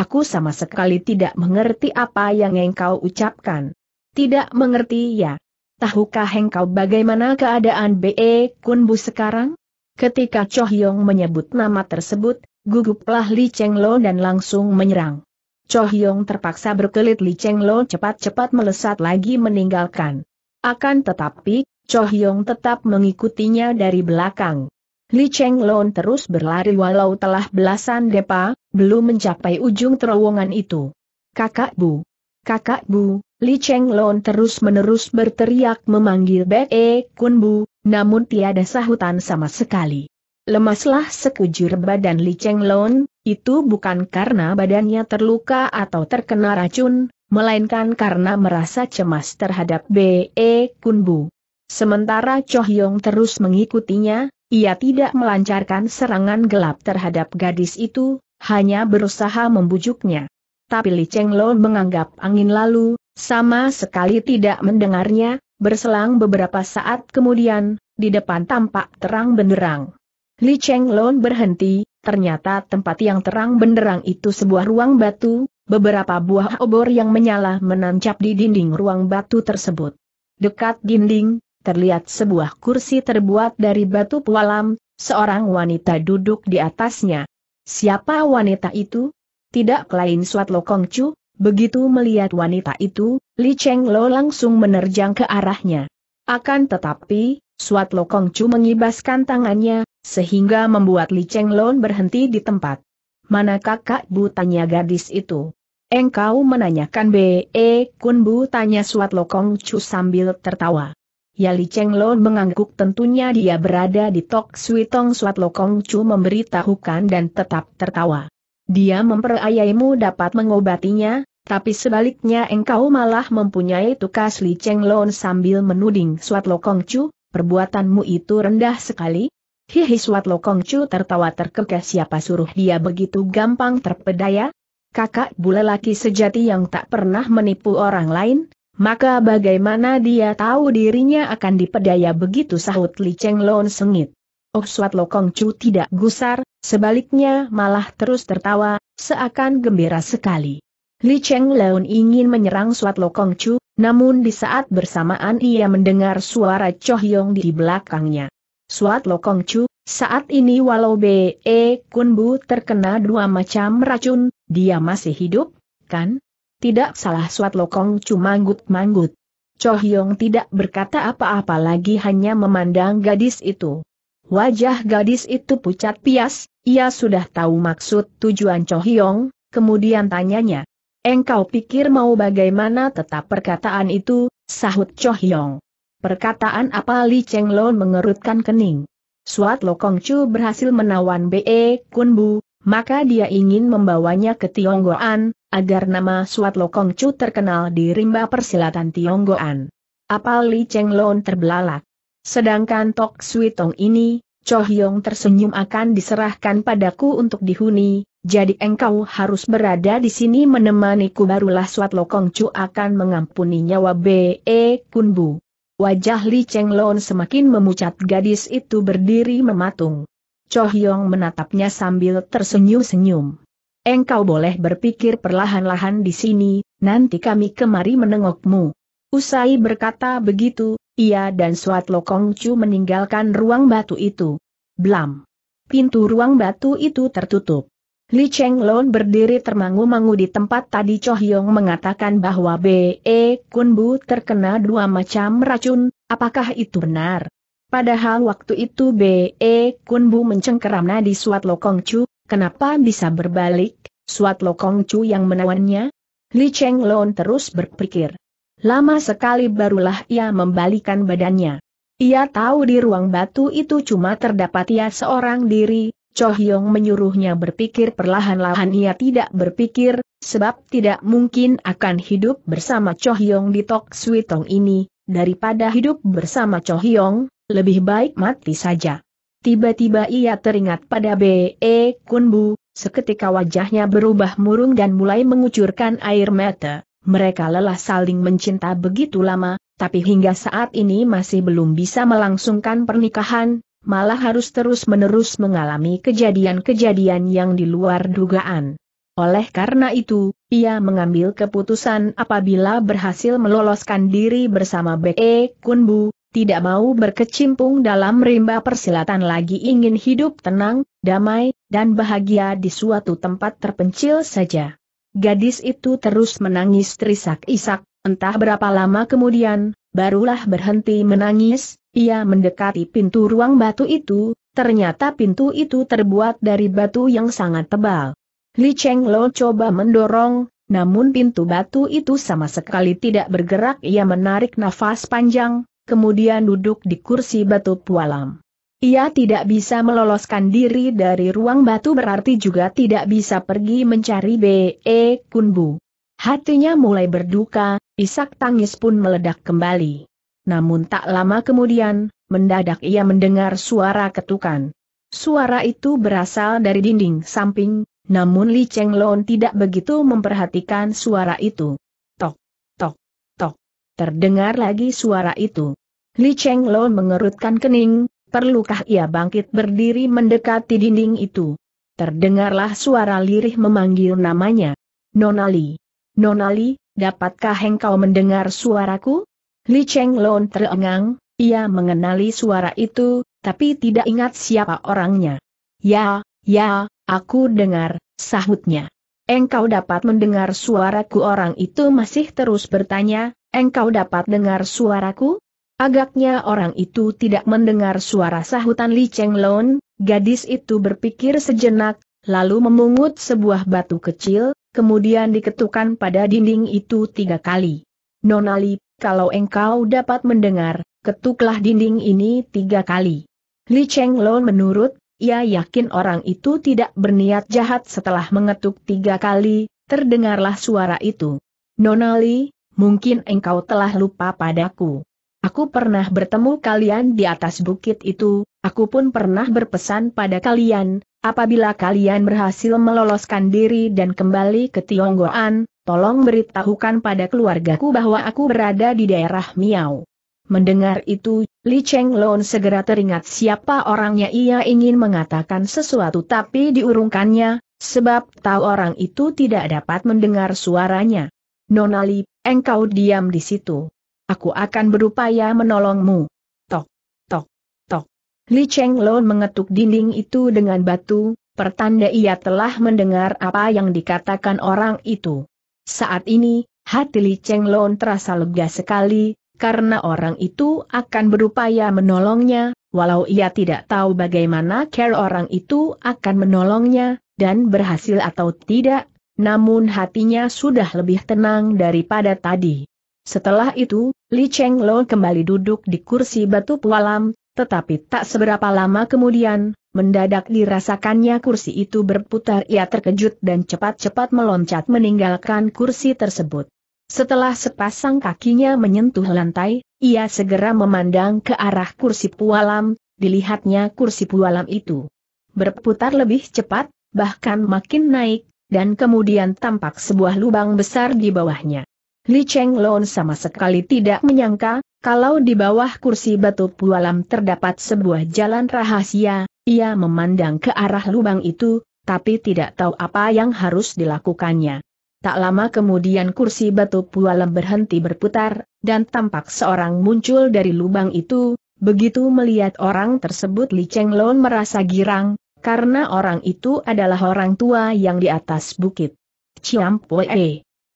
Aku sama sekali tidak mengerti apa yang engkau ucapkan. Tidak mengerti ya. Tahukah engkau bagaimana keadaan B.E. Kunbu sekarang? Ketika Chohyong menyebut nama tersebut, Guguplah Li Cheng Lo dan langsung menyerang. Cho Hyong terpaksa berkelit Li Cheng Lo cepat-cepat melesat lagi meninggalkan. Akan tetapi, Cho Hyong tetap mengikutinya dari belakang. Li Cheng Lon terus berlari walau telah belasan depa, belum mencapai ujung terowongan itu. Kakak Bu. Kakak Bu, Li Cheng Lon terus-menerus berteriak memanggil Bek e Kun Bu, namun tiada sahutan sama sekali lemaslah sekujur badan Li Chenglon, itu bukan karena badannya terluka atau terkena racun, melainkan karena merasa cemas terhadap B.E. Kunbu. Sementara Cho Hyong terus mengikutinya, ia tidak melancarkan serangan gelap terhadap gadis itu, hanya berusaha membujuknya. Tapi Li Chenglon menganggap angin lalu, sama sekali tidak mendengarnya, berselang beberapa saat kemudian, di depan tampak terang benderang. Li Cheng Lon berhenti, ternyata tempat yang terang benderang itu sebuah ruang batu, beberapa buah obor yang menyala menancap di dinding ruang batu tersebut. Dekat dinding, terlihat sebuah kursi terbuat dari batu pualam, seorang wanita duduk di atasnya. Siapa wanita itu? Tidak lain Suat Lokongcu, begitu melihat wanita itu, Li Cheng Lo langsung menerjang ke arahnya. Akan tetapi, Suat Lokong Chu mengibaskan tangannya, sehingga membuat Li Cheng Lon berhenti di tempat. Mana kakak bu tanya gadis itu? Engkau menanyakan B.E. E, Kun Bu tanya Suat Lokong Chu sambil tertawa. Ya Li Cheng Lon mengangguk tentunya dia berada di Tok Sui Tong Suat Lokong Chu memberitahukan dan tetap tertawa. Dia memperayaimu dapat mengobatinya, tapi sebaliknya engkau malah mempunyai tukas Li Cheng Lon sambil menuding Suat Lokong Chu, perbuatanmu itu rendah sekali. Hihi Suat Lokong Chu tertawa terkekeh siapa suruh dia begitu gampang terpedaya? Kakak bule laki sejati yang tak pernah menipu orang lain, maka bagaimana dia tahu dirinya akan dipedaya begitu sahut Li Cheng Lon sengit. Oh Suat Lokong Chu tidak gusar, sebaliknya malah terus tertawa, seakan gembira sekali. Li Cheng Laun ingin menyerang Suat Lokong Chu, namun di saat bersamaan ia mendengar suara Choh Yong di belakangnya. Suat Lokong Chu, saat ini walau B.E. E Kunbu terkena dua macam racun, dia masih hidup, kan? Tidak salah Suat Lokong Chu manggut-manggut. Choh Yong tidak berkata apa-apa lagi hanya memandang gadis itu. Wajah gadis itu pucat pias, ia sudah tahu maksud tujuan Choh Yong, kemudian tanyanya, Engkau pikir mau bagaimana tetap perkataan itu, sahut Cho Hyong. Perkataan apa Li Cheng Lon mengerutkan kening. Suat Lokong Chu berhasil menawan B.E. Kun Bu, maka dia ingin membawanya ke Tionggoan, agar nama Suat Lokong Chu terkenal di rimba persilatan Tionggoan. Apa Li Cheng Lon terbelalak. Sedangkan Tok Sui Tong ini, Cho Hyong tersenyum akan diserahkan padaku untuk dihuni, jadi engkau harus berada di sini menemaniku barulah Suat Lokong Chu akan mengampuni nyawa B.E. Kunbu. Wajah Li Cheng Lon semakin memucat gadis itu berdiri mematung. Cho Hyong menatapnya sambil tersenyum-senyum. Engkau boleh berpikir perlahan-lahan di sini, nanti kami kemari menengokmu. Usai berkata begitu, ia dan Suat Lokong Chu meninggalkan ruang batu itu. Blam! Pintu ruang batu itu tertutup. Li Cheng Lon berdiri termangu-mangu di tempat tadi Cho Hyong mengatakan bahwa B.E. E Kun Bu terkena dua macam racun, apakah itu benar? Padahal waktu itu B.E. E Kun Bu mencengkeram nadi Suat Lokong Chu, kenapa bisa berbalik, Suat Lokong Chu yang menawannya? Li Cheng Lon terus berpikir. Lama sekali barulah ia membalikan badannya. Ia tahu di ruang batu itu cuma terdapat ia seorang diri, Cho Hyong menyuruhnya berpikir perlahan-lahan ia tidak berpikir, sebab tidak mungkin akan hidup bersama Cho Hyong di Tok Sui ini, daripada hidup bersama Cho Hyong, lebih baik mati saja. Tiba-tiba ia teringat pada B.E. E Kunbu, seketika wajahnya berubah murung dan mulai mengucurkan air mata. Mereka lelah saling mencinta begitu lama, tapi hingga saat ini masih belum bisa melangsungkan pernikahan, malah harus terus-menerus mengalami kejadian-kejadian yang di luar dugaan. Oleh karena itu, ia mengambil keputusan apabila berhasil meloloskan diri bersama B.E. Kunbu, tidak mau berkecimpung dalam rimba persilatan lagi ingin hidup tenang, damai, dan bahagia di suatu tempat terpencil saja. Gadis itu terus menangis terisak-isak, entah berapa lama kemudian, barulah berhenti menangis, ia mendekati pintu ruang batu itu, ternyata pintu itu terbuat dari batu yang sangat tebal. Li Cheng Lo coba mendorong, namun pintu batu itu sama sekali tidak bergerak ia menarik nafas panjang, kemudian duduk di kursi batu pualam. Ia tidak bisa meloloskan diri dari ruang batu berarti juga tidak bisa pergi mencari B.E. Kunbu. Hatinya mulai berduka, isak tangis pun meledak kembali. Namun tak lama kemudian, mendadak ia mendengar suara ketukan. Suara itu berasal dari dinding samping, namun Li Cheng Lon tidak begitu memperhatikan suara itu. Tok, tok, tok. Terdengar lagi suara itu. Li Cheng Lon mengerutkan kening, perlukah ia bangkit berdiri mendekati dinding itu? Terdengarlah suara lirih memanggil namanya. Nonali. Nonali, dapatkah engkau mendengar suaraku? Li Cheng Lon terengang, ia mengenali suara itu, tapi tidak ingat siapa orangnya. Ya, ya, aku dengar, sahutnya. Engkau dapat mendengar suaraku orang itu masih terus bertanya, engkau dapat dengar suaraku? Agaknya orang itu tidak mendengar suara sahutan Li Cheng Lon, gadis itu berpikir sejenak, lalu memungut sebuah batu kecil, kemudian diketukan pada dinding itu tiga kali. Nonali, kalau engkau dapat mendengar, ketuklah dinding ini tiga kali. Li Cheng Lon menurut, ia yakin orang itu tidak berniat jahat setelah mengetuk tiga kali, terdengarlah suara itu. Nonali, mungkin engkau telah lupa padaku. Aku pernah bertemu kalian di atas bukit itu, aku pun pernah berpesan pada kalian, apabila kalian berhasil meloloskan diri dan kembali ke Tionggoan, tolong beritahukan pada keluargaku bahwa aku berada di daerah Miao. Mendengar itu, Li Cheng Lon segera teringat siapa orangnya ia ingin mengatakan sesuatu tapi diurungkannya, sebab tahu orang itu tidak dapat mendengar suaranya. Nonali, engkau diam di situ. Aku akan berupaya menolongmu. Tok, tok, tok. Li Cheng Lo mengetuk dinding itu dengan batu, pertanda ia telah mendengar apa yang dikatakan orang itu. Saat ini, hati Li Cheng Lo terasa lega sekali, karena orang itu akan berupaya menolongnya, walau ia tidak tahu bagaimana care orang itu akan menolongnya, dan berhasil atau tidak, namun hatinya sudah lebih tenang daripada tadi. Setelah itu, Li Cheng Lo kembali duduk di kursi batu pualam, tetapi tak seberapa lama kemudian, mendadak dirasakannya kursi itu berputar ia terkejut dan cepat-cepat meloncat meninggalkan kursi tersebut. Setelah sepasang kakinya menyentuh lantai, ia segera memandang ke arah kursi pualam, dilihatnya kursi pualam itu berputar lebih cepat, bahkan makin naik, dan kemudian tampak sebuah lubang besar di bawahnya. Li Cheng Lon sama sekali tidak menyangka, kalau di bawah kursi batu pualam terdapat sebuah jalan rahasia, ia memandang ke arah lubang itu, tapi tidak tahu apa yang harus dilakukannya. Tak lama kemudian kursi batu pualam berhenti berputar, dan tampak seorang muncul dari lubang itu, begitu melihat orang tersebut Li Cheng Lon merasa girang, karena orang itu adalah orang tua yang di atas bukit. Ciam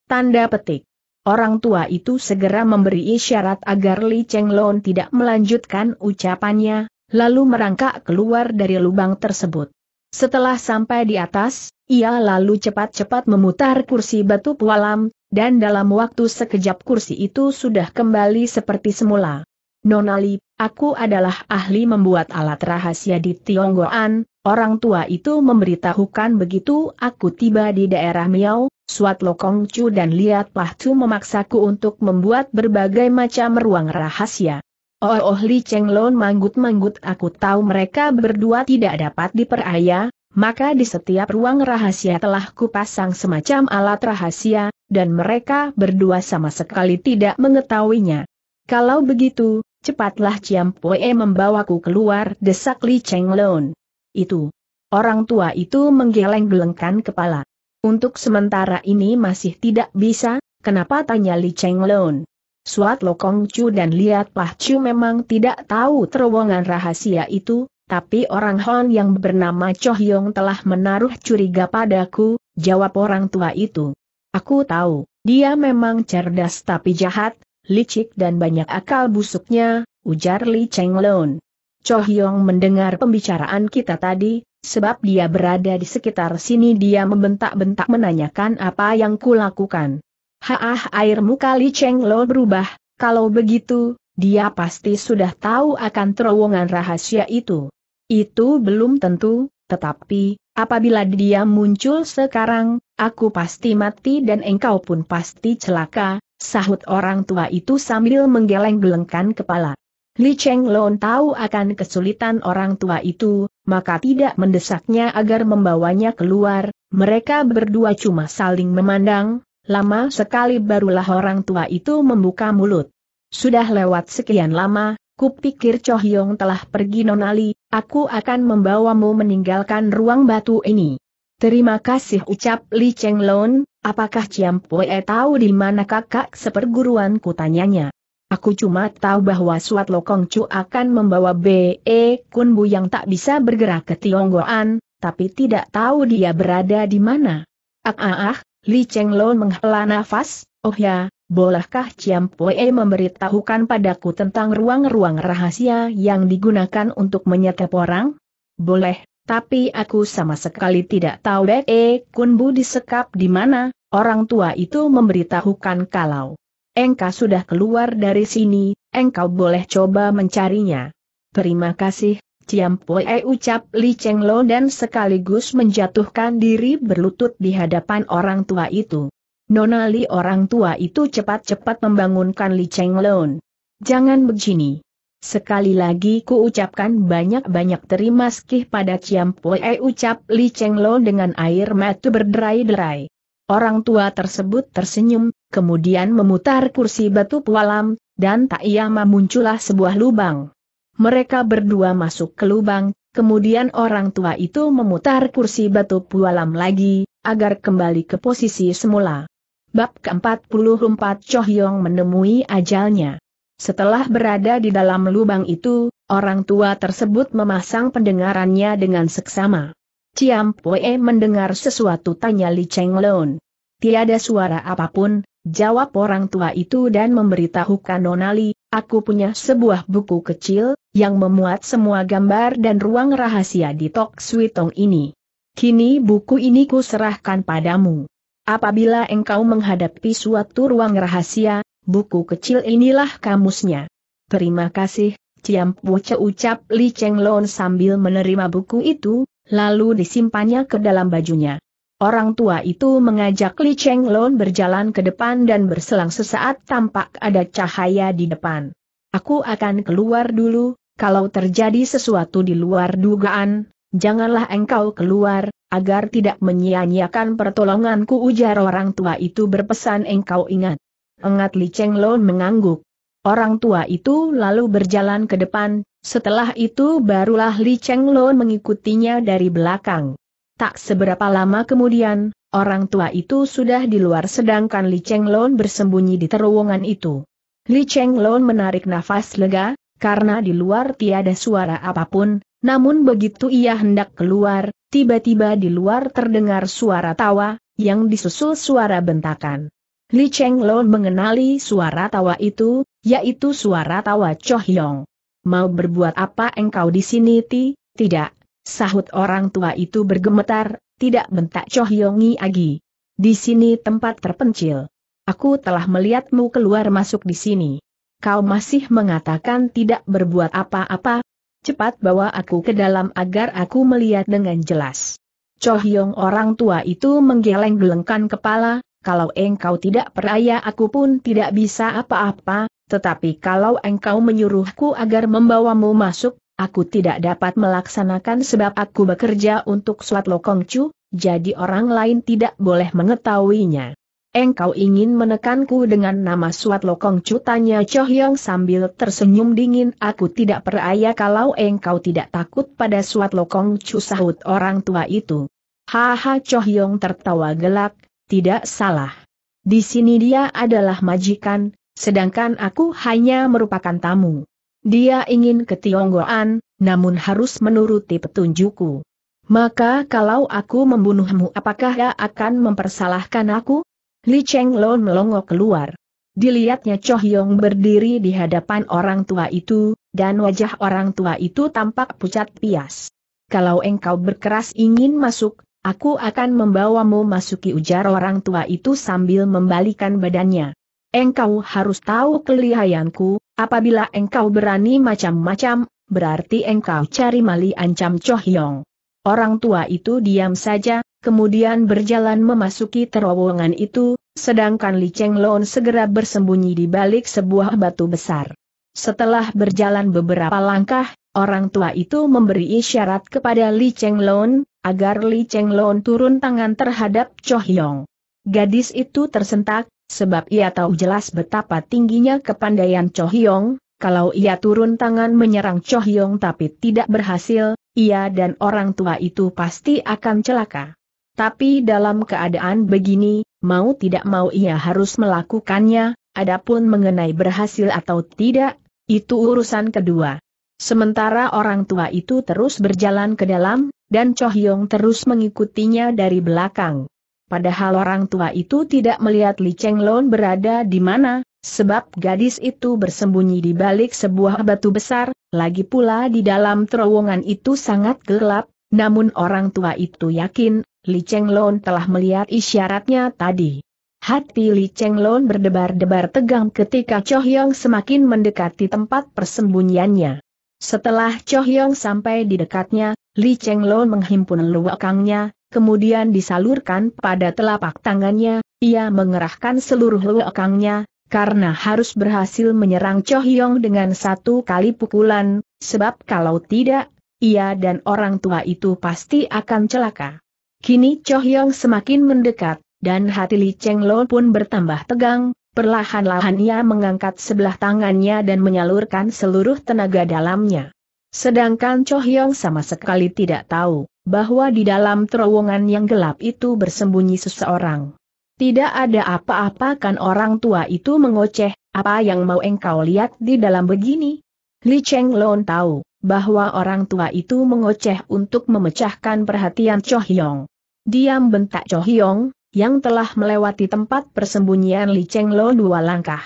Tanda petik. Orang tua itu segera memberi isyarat agar Li Chenglong tidak melanjutkan ucapannya, lalu merangkak keluar dari lubang tersebut. Setelah sampai di atas, ia lalu cepat-cepat memutar kursi batu pualam, dan dalam waktu sekejap kursi itu sudah kembali seperti semula. Nonali, aku adalah ahli membuat alat rahasia di Tionggoan, orang tua itu memberitahukan begitu aku tiba di daerah Miao, Suat Lokong Chu dan Liat Pahtu memaksaku untuk membuat berbagai macam ruang rahasia. Oh, oh Li Cheng Lon manggut-manggut aku tahu mereka berdua tidak dapat diperaya, maka di setiap ruang rahasia telah kupasang semacam alat rahasia, dan mereka berdua sama sekali tidak mengetahuinya. Kalau begitu, cepatlah Ciam Poe membawaku keluar desak Li Cheng Lon. Itu. Orang tua itu menggeleng-gelengkan kepala. Untuk sementara ini masih tidak bisa, kenapa tanya Li Cheng Lun? Suat Kong Chu dan Liat Pah Chu memang tidak tahu terowongan rahasia itu, tapi orang Hon yang bernama Choh Yong telah menaruh curiga padaku, jawab orang tua itu. Aku tahu, dia memang cerdas tapi jahat, licik dan banyak akal busuknya, ujar Li Cheng Lun. Choh Yong mendengar pembicaraan kita tadi, Sebab dia berada di sekitar sini dia membentak-bentak menanyakan apa yang kulakukan. Haah air muka Li Cheng Lo berubah, kalau begitu, dia pasti sudah tahu akan terowongan rahasia itu. Itu belum tentu, tetapi, apabila dia muncul sekarang, aku pasti mati dan engkau pun pasti celaka, sahut orang tua itu sambil menggeleng-gelengkan kepala. Li Cheng Lo tahu akan kesulitan orang tua itu, maka tidak mendesaknya agar membawanya keluar, mereka berdua cuma saling memandang, lama sekali barulah orang tua itu membuka mulut. Sudah lewat sekian lama, kupikir Chohyong telah pergi nonali, aku akan membawamu meninggalkan ruang batu ini. Terima kasih ucap Li Cheng Lon, apakah Ciam Pue tahu di mana kakak seperguruan tanyanya. Aku cuma tahu bahwa Suat Lokong Chu akan membawa B.E. Kun Bu yang tak bisa bergerak ke Tionggoan, tapi tidak tahu dia berada di mana. Ah ah ah, Li Cheng Lo menghela nafas, oh ya, bolehkah Ciam Pue memberitahukan padaku tentang ruang-ruang rahasia yang digunakan untuk menyetep orang? Boleh, tapi aku sama sekali tidak tahu B.E. Kun Bu disekap di mana, orang tua itu memberitahukan kalau engkau sudah keluar dari sini, engkau boleh coba mencarinya. Terima kasih, Ciampoe ucap Li Cheng Lo dan sekaligus menjatuhkan diri berlutut di hadapan orang tua itu. Nona Li orang tua itu cepat-cepat membangunkan Li Cheng Lo. Jangan begini. Sekali lagi ku ucapkan banyak-banyak terima kasih pada Ciampoe ucap Li Cheng Lo dengan air mata berderai-derai. Orang tua tersebut tersenyum, kemudian memutar kursi batu pualam, dan tak iama muncullah sebuah lubang. Mereka berdua masuk ke lubang, kemudian orang tua itu memutar kursi batu pualam lagi, agar kembali ke posisi semula. Bab ke-44 Chohyong menemui ajalnya. Setelah berada di dalam lubang itu, orang tua tersebut memasang pendengarannya dengan seksama. Ciam Pue mendengar sesuatu tanya Li Cheng Lon. Tiada suara apapun, Jawab orang tua itu dan memberitahukan Nonali, aku punya sebuah buku kecil, yang memuat semua gambar dan ruang rahasia di Tok Switong ini. Kini buku ini ku serahkan padamu. Apabila engkau menghadapi suatu ruang rahasia, buku kecil inilah kamusnya. Terima kasih, Ciam Puce ucap Li Cheng Lon sambil menerima buku itu, lalu disimpannya ke dalam bajunya. Orang tua itu mengajak Li Cheng Lon berjalan ke depan dan berselang sesaat tampak ada cahaya di depan. Aku akan keluar dulu, kalau terjadi sesuatu di luar dugaan, janganlah engkau keluar, agar tidak menyia-nyiakan pertolonganku ujar orang tua itu berpesan engkau ingat. Engat Li Cheng Lon mengangguk. Orang tua itu lalu berjalan ke depan, setelah itu barulah Li Cheng Lon mengikutinya dari belakang. Tak seberapa lama kemudian, orang tua itu sudah di luar sedangkan Li Cheng Lon bersembunyi di terowongan itu. Li Cheng Lon menarik nafas lega, karena di luar tiada suara apapun, namun begitu ia hendak keluar, tiba-tiba di luar terdengar suara tawa, yang disusul suara bentakan. Li Cheng Lon mengenali suara tawa itu, yaitu suara tawa Cho Hyong. Mau berbuat apa engkau di sini ti? Tidak, Sahut orang tua itu bergemetar, tidak bentak Cho Hyongi Agi. Di sini tempat terpencil. Aku telah melihatmu keluar masuk di sini. Kau masih mengatakan tidak berbuat apa-apa? Cepat bawa aku ke dalam agar aku melihat dengan jelas. Cho Hyong orang tua itu menggeleng-gelengkan kepala, kalau engkau tidak peraya aku pun tidak bisa apa-apa, tetapi kalau engkau menyuruhku agar membawamu masuk, Aku tidak dapat melaksanakan sebab aku bekerja untuk Suat Chu, jadi orang lain tidak boleh mengetahuinya. Engkau ingin menekanku dengan nama Suat Chu? tanya Choh Yong sambil tersenyum dingin aku tidak peraya kalau engkau tidak takut pada Suat Chu sahut orang tua itu. Haha Choh Yong tertawa gelak, tidak salah. Di sini dia adalah majikan, sedangkan aku hanya merupakan tamu. Dia ingin ke Tionggoan, namun harus menuruti petunjukku. Maka kalau aku membunuhmu apakah dia akan mempersalahkan aku? Li Cheng Lo melongo keluar. Dilihatnya Cho Hyong berdiri di hadapan orang tua itu, dan wajah orang tua itu tampak pucat pias. Kalau engkau berkeras ingin masuk, aku akan membawamu masuki ujar orang tua itu sambil membalikan badannya. Engkau harus tahu kelihayanku, apabila engkau berani macam-macam, berarti engkau cari mali ancam Cho Hyong. Orang tua itu diam saja, kemudian berjalan memasuki terowongan itu, sedangkan Li Cheng Lon segera bersembunyi di balik sebuah batu besar. Setelah berjalan beberapa langkah, orang tua itu memberi isyarat kepada Li Cheng Lon, agar Li Cheng Lon turun tangan terhadap Cho Hyong. Gadis itu tersentak, Sebab ia tahu jelas betapa tingginya kepandaian Cho Hyong, kalau ia turun tangan menyerang Cho Hyong tapi tidak berhasil, ia dan orang tua itu pasti akan celaka. Tapi dalam keadaan begini, mau tidak mau ia harus melakukannya, adapun mengenai berhasil atau tidak, itu urusan kedua. Sementara orang tua itu terus berjalan ke dalam, dan Cho Hyong terus mengikutinya dari belakang padahal orang tua itu tidak melihat Li Cheng Lon berada di mana, sebab gadis itu bersembunyi di balik sebuah batu besar, lagi pula di dalam terowongan itu sangat gelap, namun orang tua itu yakin, Li Cheng Lon telah melihat isyaratnya tadi. Hati Li Cheng Lon berdebar-debar tegang ketika Cho Hyong semakin mendekati tempat persembunyiannya. Setelah Cho Hyong sampai di dekatnya, Li Cheng Lon menghimpun luakangnya, kemudian disalurkan pada telapak tangannya, ia mengerahkan seluruh lewakangnya, karena harus berhasil menyerang Cho Hyong dengan satu kali pukulan, sebab kalau tidak, ia dan orang tua itu pasti akan celaka. Kini Cho Hyong semakin mendekat, dan hati Li Cheng Lo pun bertambah tegang, perlahan-lahan ia mengangkat sebelah tangannya dan menyalurkan seluruh tenaga dalamnya. Sedangkan Cho Hyong sama sekali tidak tahu bahwa di dalam terowongan yang gelap itu bersembunyi seseorang. Tidak ada apa-apa kan orang tua itu mengoceh, apa yang mau engkau lihat di dalam begini? Li Cheng Lon tahu bahwa orang tua itu mengoceh untuk memecahkan perhatian Cho Hyong. Diam bentak Cho Hyong, yang telah melewati tempat persembunyian Li Cheng Lon dua langkah.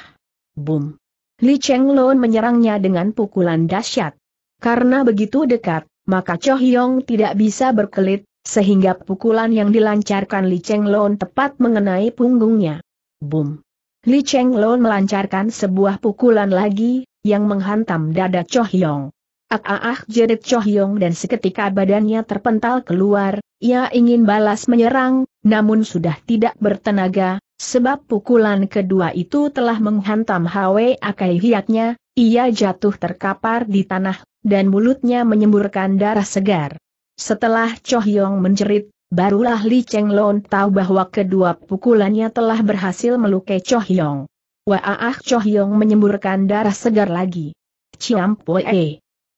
Boom! Li Cheng Lon menyerangnya dengan pukulan dahsyat. Karena begitu dekat, maka Cho Yong tidak bisa berkelit, sehingga pukulan yang dilancarkan Li Cheng Lon tepat mengenai punggungnya. Boom! Li Cheng Lon melancarkan sebuah pukulan lagi, yang menghantam dada Cho Yong. Ak ah, ah ah jerit Cho Hyong dan seketika badannya terpental keluar, ia ingin balas menyerang, namun sudah tidak bertenaga, sebab pukulan kedua itu telah menghantam Hwe Akai Hiatnya, ia jatuh terkapar di tanah dan mulutnya menyemburkan darah segar. Setelah Cho Hyong menjerit, barulah Li Cheng Lon tahu bahwa kedua pukulannya telah berhasil melukai Cho Hyong. Waah Cho Hyong menyemburkan darah segar lagi. Ciam Poe.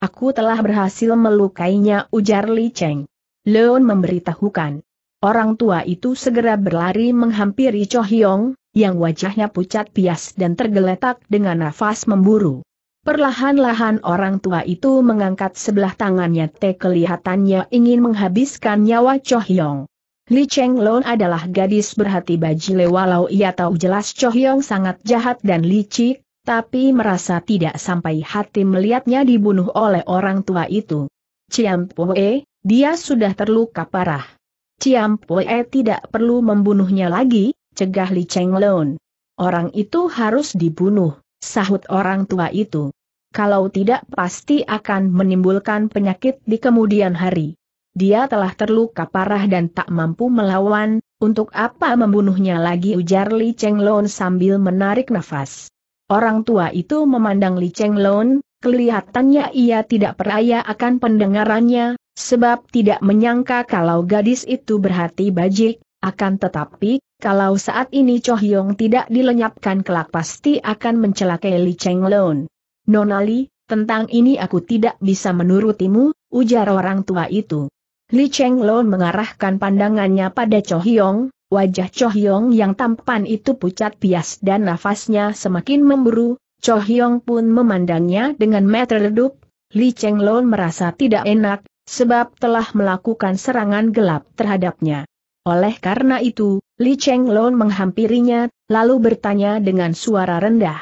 Aku telah berhasil melukainya ujar Li Cheng. Leon memberitahukan. Orang tua itu segera berlari menghampiri Cho Hyong, yang wajahnya pucat pias dan tergeletak dengan nafas memburu. Perlahan-lahan orang tua itu mengangkat sebelah tangannya Te kelihatannya ingin menghabiskan nyawa Cho Hyong. Li Cheng Long adalah gadis berhati bajile walau ia tahu jelas Cho Hyong sangat jahat dan licik, tapi merasa tidak sampai hati melihatnya dibunuh oleh orang tua itu. Ciam Poe, dia sudah terluka parah. Ciam Poe tidak perlu membunuhnya lagi, cegah Li Cheng Long. Orang itu harus dibunuh sahut orang tua itu. Kalau tidak pasti akan menimbulkan penyakit di kemudian hari. Dia telah terluka parah dan tak mampu melawan, untuk apa membunuhnya lagi ujar Li Chenglon sambil menarik nafas. Orang tua itu memandang Li Chenglon, kelihatannya ia tidak percaya akan pendengarannya, sebab tidak menyangka kalau gadis itu berhati bajik, akan tetapi, kalau saat ini Cho Hyong tidak dilenyapkan kelak pasti akan mencelakai Li Cheng Lon. Nonali, tentang ini aku tidak bisa menurutimu, ujar orang tua itu. Li Cheng Lon mengarahkan pandangannya pada Cho Hyong, wajah Cho Hyong yang tampan itu pucat pias dan nafasnya semakin memburu, Cho Hyong pun memandangnya dengan mata redup, Li Cheng Lon merasa tidak enak, sebab telah melakukan serangan gelap terhadapnya. Oleh karena itu, Li Cheng Chenglong menghampirinya, lalu bertanya dengan suara rendah.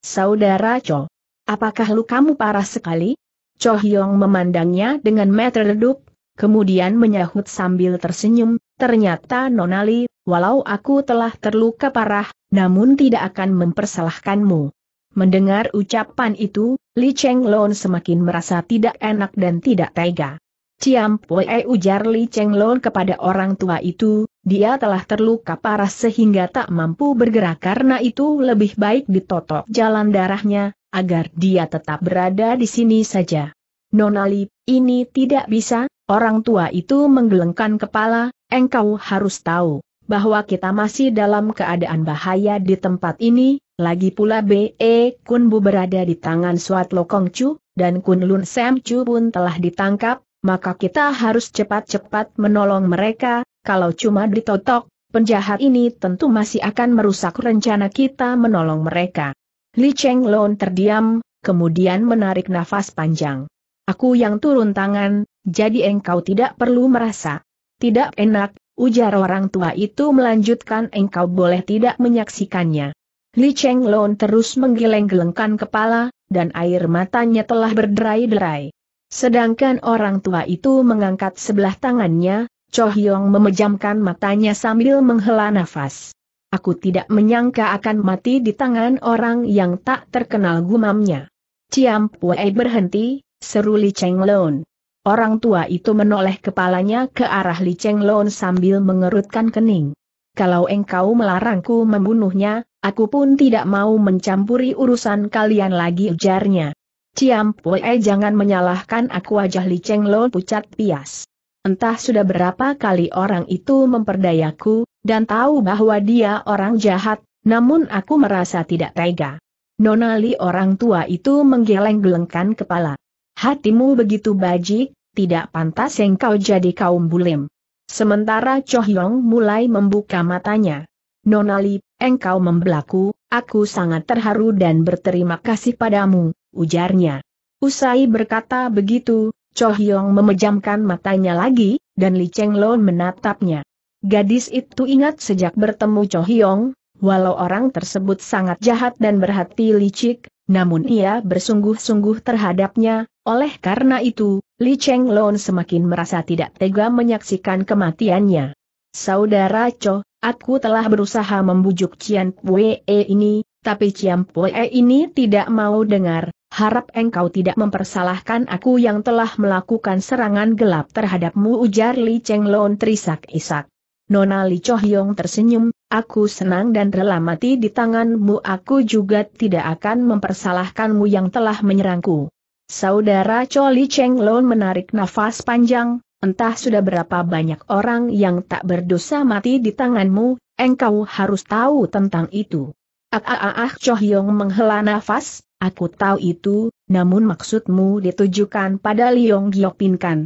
Saudara Cho, apakah lukamu parah sekali? Cho Hyong memandangnya dengan mata redup, kemudian menyahut sambil tersenyum, ternyata Nonali, walau aku telah terluka parah, namun tidak akan mempersalahkanmu. Mendengar ucapan itu, Li Cheng Chenglong semakin merasa tidak enak dan tidak tega. Ciam Pue ujar Li Cheng Long kepada orang tua itu, dia telah terluka parah sehingga tak mampu bergerak karena itu lebih baik ditotok jalan darahnya, agar dia tetap berada di sini saja. Nonali, ini tidak bisa, orang tua itu menggelengkan kepala, engkau harus tahu, bahwa kita masih dalam keadaan bahaya di tempat ini, lagi pula B.E. Kun Bu berada di tangan Suat Lokong Chu, dan Kun Lun Sam Chu pun telah ditangkap, maka kita harus cepat-cepat menolong mereka, kalau cuma ditotok, penjahat ini tentu masih akan merusak rencana kita menolong mereka. Li Cheng Lon terdiam, kemudian menarik nafas panjang. Aku yang turun tangan, jadi engkau tidak perlu merasa. Tidak enak, ujar orang tua itu melanjutkan engkau boleh tidak menyaksikannya. Li Cheng Lon terus menggeleng-gelengkan kepala, dan air matanya telah berderai-derai. Sedangkan orang tua itu mengangkat sebelah tangannya, Cho Hyong memejamkan matanya sambil menghela nafas. Aku tidak menyangka akan mati di tangan orang yang tak terkenal gumamnya. Ciam Pue berhenti, seru Li Cheng Lon. Orang tua itu menoleh kepalanya ke arah Li Cheng Lon sambil mengerutkan kening. Kalau engkau melarangku membunuhnya, aku pun tidak mau mencampuri urusan kalian lagi ujarnya. Ciam Pue jangan menyalahkan aku wajah Li Cheng Lo pucat pias. Entah sudah berapa kali orang itu memperdayaku, dan tahu bahwa dia orang jahat, namun aku merasa tidak tega. Nona Li orang tua itu menggeleng-gelengkan kepala. Hatimu begitu bajik, tidak pantas engkau jadi kaum bulim. Sementara Choh Yong mulai membuka matanya. Nonali, engkau membelaku, aku sangat terharu dan berterima kasih padamu, ujarnya. Usai berkata begitu, Cho Hyong memejamkan matanya lagi, dan Li Cheng Lon menatapnya. Gadis itu ingat sejak bertemu Cho Hyong, walau orang tersebut sangat jahat dan berhati licik, namun ia bersungguh-sungguh terhadapnya, oleh karena itu, Li Cheng Lon semakin merasa tidak tega menyaksikan kematiannya. Saudara Cho, aku telah berusaha membujuk Cian Pue ini, tapi Cian Pue ini tidak mau dengar, harap engkau tidak mempersalahkan aku yang telah melakukan serangan gelap terhadapmu ujar Li Cheng Lon terisak-isak. Nona Li Choh tersenyum, aku senang dan rela mati di tanganmu aku juga tidak akan mempersalahkanmu yang telah menyerangku. Saudara Cho Li Cheng Lon menarik nafas panjang, entah sudah berapa banyak orang yang tak berdosa mati di tanganmu, engkau harus tahu tentang itu. Ah ah ah, ah Choh Yong menghela nafas, Aku tahu itu, namun maksudmu ditujukan pada Liong Giokpin kan?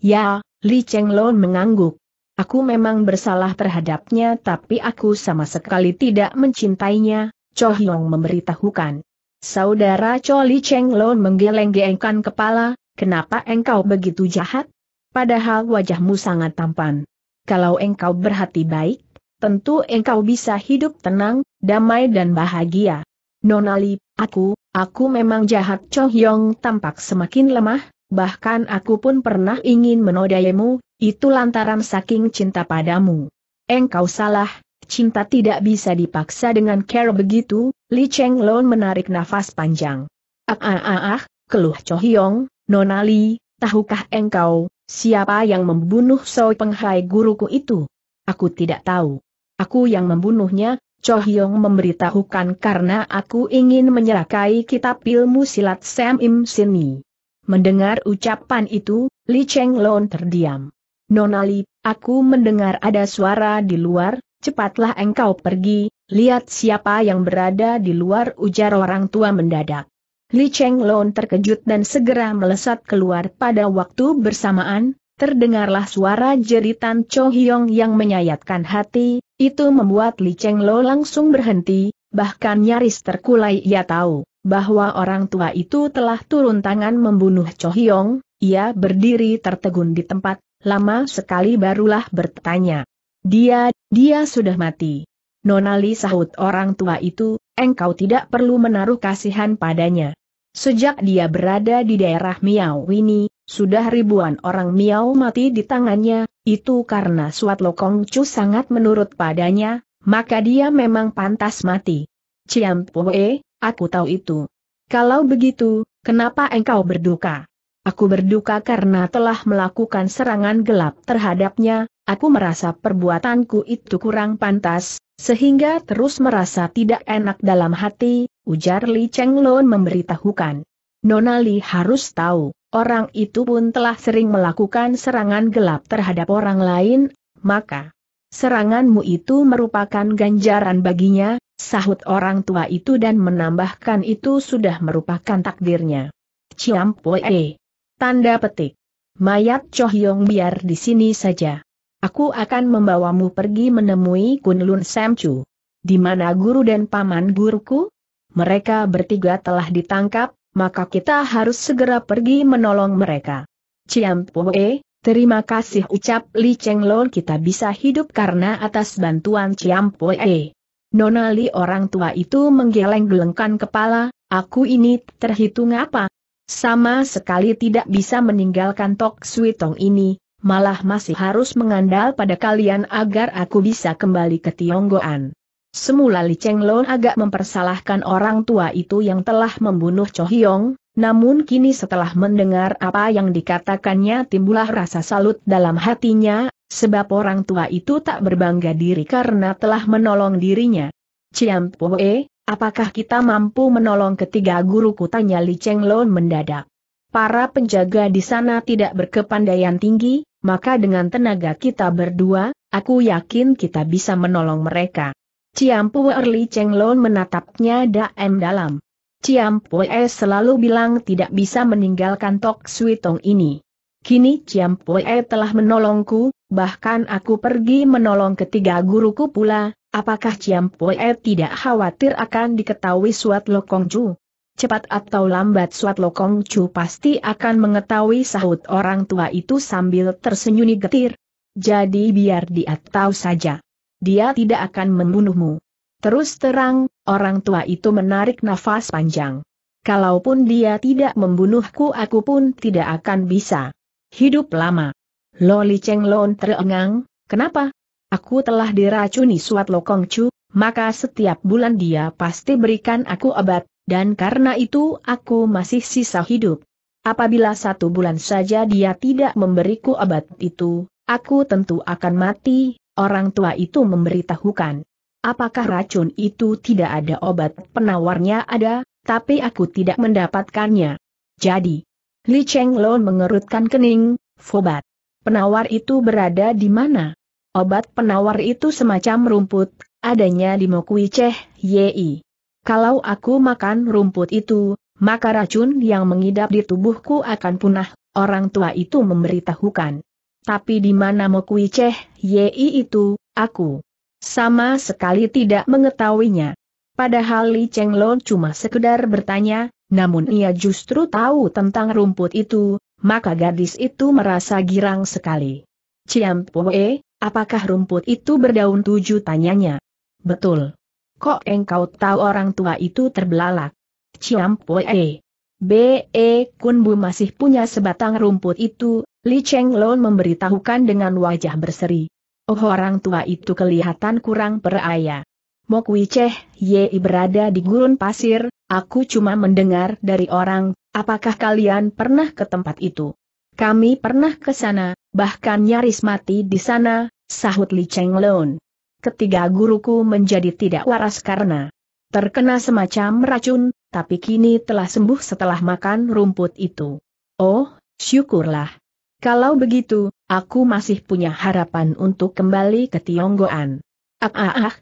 Ya, Li Chenglong mengangguk. Aku memang bersalah terhadapnya tapi aku sama sekali tidak mencintainya, Cho Hyong memberitahukan. Saudara Cho Li Chenglong menggeleng-gelengkan kepala, kenapa engkau begitu jahat? Padahal wajahmu sangat tampan. Kalau engkau berhati baik, tentu engkau bisa hidup tenang, damai dan bahagia. Nonali, aku, aku memang jahat Cho Hyong tampak semakin lemah, bahkan aku pun pernah ingin menodaimu, itu lantaran saking cinta padamu. Engkau salah, cinta tidak bisa dipaksa dengan care begitu, Li Cheng Lon menarik nafas panjang. Ah ah ah ah, keluh Cho Hyong, Nonali, tahukah engkau, siapa yang membunuh Soi Penghai guruku itu? Aku tidak tahu. Aku yang membunuhnya, Cho Hyong memberitahukan karena aku ingin menyerakai kitab ilmu silat Sam Im Sini. Mendengar ucapan itu, Li Cheng Lon terdiam. Nonali, aku mendengar ada suara di luar, cepatlah engkau pergi, lihat siapa yang berada di luar ujar orang tua mendadak. Li Cheng Lon terkejut dan segera melesat keluar pada waktu bersamaan, terdengarlah suara jeritan Cho Hyong yang menyayatkan hati, itu membuat Li Cheng Lo langsung berhenti, bahkan nyaris terkulai ia tahu bahwa orang tua itu telah turun tangan membunuh Cho Hyong, ia berdiri tertegun di tempat, lama sekali barulah bertanya. Dia, dia sudah mati. Nonali sahut orang tua itu, engkau tidak perlu menaruh kasihan padanya. Sejak dia berada di daerah Miao ini, sudah ribuan orang Miao mati di tangannya, itu karena Suat Lokong Chu sangat menurut padanya, maka dia memang pantas mati. Ciam Poe, aku tahu itu. Kalau begitu, kenapa engkau berduka? Aku berduka karena telah melakukan serangan gelap terhadapnya, aku merasa perbuatanku itu kurang pantas, sehingga terus merasa tidak enak dalam hati, ujar Li Cheng memberitahukan. Nona Li harus tahu orang itu pun telah sering melakukan serangan gelap terhadap orang lain, maka seranganmu itu merupakan ganjaran baginya, sahut orang tua itu dan menambahkan itu sudah merupakan takdirnya. Ciampoe. Tanda petik. Mayat Chohyong biar di sini saja. Aku akan membawamu pergi menemui Kunlun Samchu. Di mana guru dan paman guruku? Mereka bertiga telah ditangkap, maka kita harus segera pergi menolong mereka. Ciam Poe, terima kasih ucap Li Cheng kita bisa hidup karena atas bantuan Ciam Poe. Nona Li orang tua itu menggeleng-gelengkan kepala, aku ini terhitung apa? Sama sekali tidak bisa meninggalkan Tok Sui Tong ini, malah masih harus mengandal pada kalian agar aku bisa kembali ke Tionggoan. Semula Li Cheng Chenglong agak mempersalahkan orang tua itu yang telah membunuh Cho Hyong, namun kini setelah mendengar apa yang dikatakannya timbullah rasa salut dalam hatinya, sebab orang tua itu tak berbangga diri karena telah menolong dirinya. Ciam Poe, apakah kita mampu menolong ketiga guruku tanya Li Cheng Chenglong mendadak. Para penjaga di sana tidak berkepandaian tinggi, maka dengan tenaga kita berdua, aku yakin kita bisa menolong mereka. Ciampu Erli Chenglong menatapnya daem dalam. E selalu bilang tidak bisa meninggalkan Tok Sui Tong ini. Kini E telah menolongku, bahkan aku pergi menolong ketiga guruku pula, apakah E tidak khawatir akan diketahui Suat Lokong Chu? Cepat atau lambat Suat Lokong Chu pasti akan mengetahui sahut orang tua itu sambil tersenyum getir. Jadi biar dia tahu saja. Dia tidak akan membunuhmu. Terus terang, orang tua itu menarik nafas panjang. Kalaupun dia tidak membunuhku aku pun tidak akan bisa. Hidup lama. Loli Cheng Lon terengang, kenapa? Aku telah diracuni suat lokong cu, maka setiap bulan dia pasti berikan aku obat, dan karena itu aku masih sisa hidup. Apabila satu bulan saja dia tidak memberiku obat itu, aku tentu akan mati, orang tua itu memberitahukan. Apakah racun itu tidak ada obat penawarnya ada, tapi aku tidak mendapatkannya. Jadi, Li Cheng Lo mengerutkan kening, Fobat. Penawar itu berada di mana? Obat penawar itu semacam rumput, adanya di Mokui Ceh, Yei. Kalau aku makan rumput itu, maka racun yang mengidap di tubuhku akan punah, orang tua itu memberitahukan. Tapi di mana Mokui ceh Yei itu, aku sama sekali tidak mengetahuinya. Padahal Li Cheng Long cuma sekedar bertanya, namun ia justru tahu tentang rumput itu, maka gadis itu merasa girang sekali. Ciam Poe, apakah rumput itu berdaun tujuh tanyanya? Betul. Kok engkau tahu orang tua itu terbelalak? Ciam Poe. B.E. bu masih punya sebatang rumput itu, Li Cheng Lon memberitahukan dengan wajah berseri. Oh orang tua itu kelihatan kurang peraya. Mok Wiceh, Yei berada di gurun pasir, aku cuma mendengar dari orang, apakah kalian pernah ke tempat itu? Kami pernah ke sana, bahkan nyaris mati di sana, sahut Li Cheng Lon. Ketiga guruku menjadi tidak waras karena terkena semacam racun, tapi kini telah sembuh setelah makan rumput itu. Oh, syukurlah. Kalau begitu, aku masih punya harapan untuk kembali ke Tionggoan. Ah ah ah,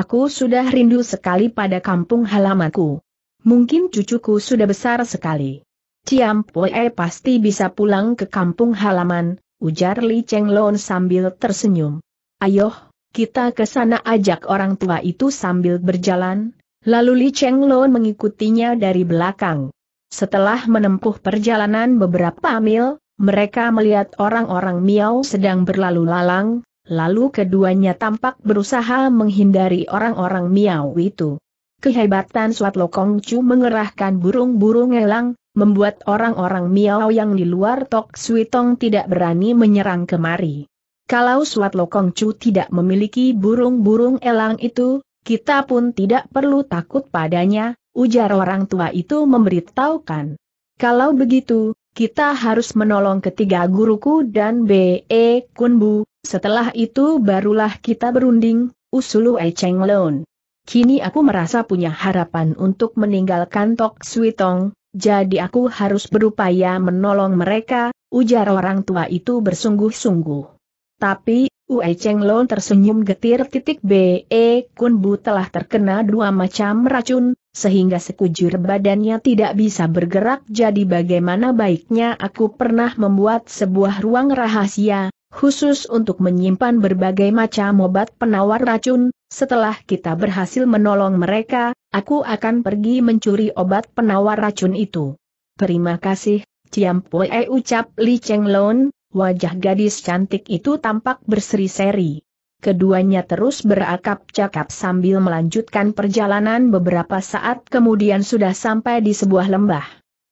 aku sudah rindu sekali pada kampung halamanku. Mungkin cucuku sudah besar sekali. Ciam Pue pasti bisa pulang ke kampung halaman, ujar Li Cheng Lon sambil tersenyum. Ayo, kita ke sana ajak orang tua itu sambil berjalan, lalu Li Cheng Lon mengikutinya dari belakang. Setelah menempuh perjalanan beberapa mil, mereka melihat orang-orang Miao sedang berlalu lalang, lalu keduanya tampak berusaha menghindari orang-orang Miao itu. Kehebatan Suat Lokong Chu mengerahkan burung-burung elang, membuat orang-orang Miao yang di luar Tok Sui Tong tidak berani menyerang kemari. Kalau Suat Lokong Chu tidak memiliki burung-burung elang itu, kita pun tidak perlu takut padanya, ujar orang tua itu memberitahukan. Kalau begitu, kita harus menolong ketiga guruku dan B.E. Kunbu, setelah itu barulah kita berunding, usulu E. Cheng Lon. Kini aku merasa punya harapan untuk meninggalkan Tok Sui Tong, jadi aku harus berupaya menolong mereka, ujar orang tua itu bersungguh-sungguh. Tapi, Ue Cheng Lon tersenyum getir titik B.E. Kunbu telah terkena dua macam racun, sehingga sekujur badannya tidak bisa bergerak jadi bagaimana baiknya aku pernah membuat sebuah ruang rahasia, khusus untuk menyimpan berbagai macam obat penawar racun, setelah kita berhasil menolong mereka, aku akan pergi mencuri obat penawar racun itu. Terima kasih, Ciampoe ucap Li Cheng Lon, wajah gadis cantik itu tampak berseri-seri. Keduanya terus berakap cakap sambil melanjutkan perjalanan beberapa saat kemudian sudah sampai di sebuah lembah.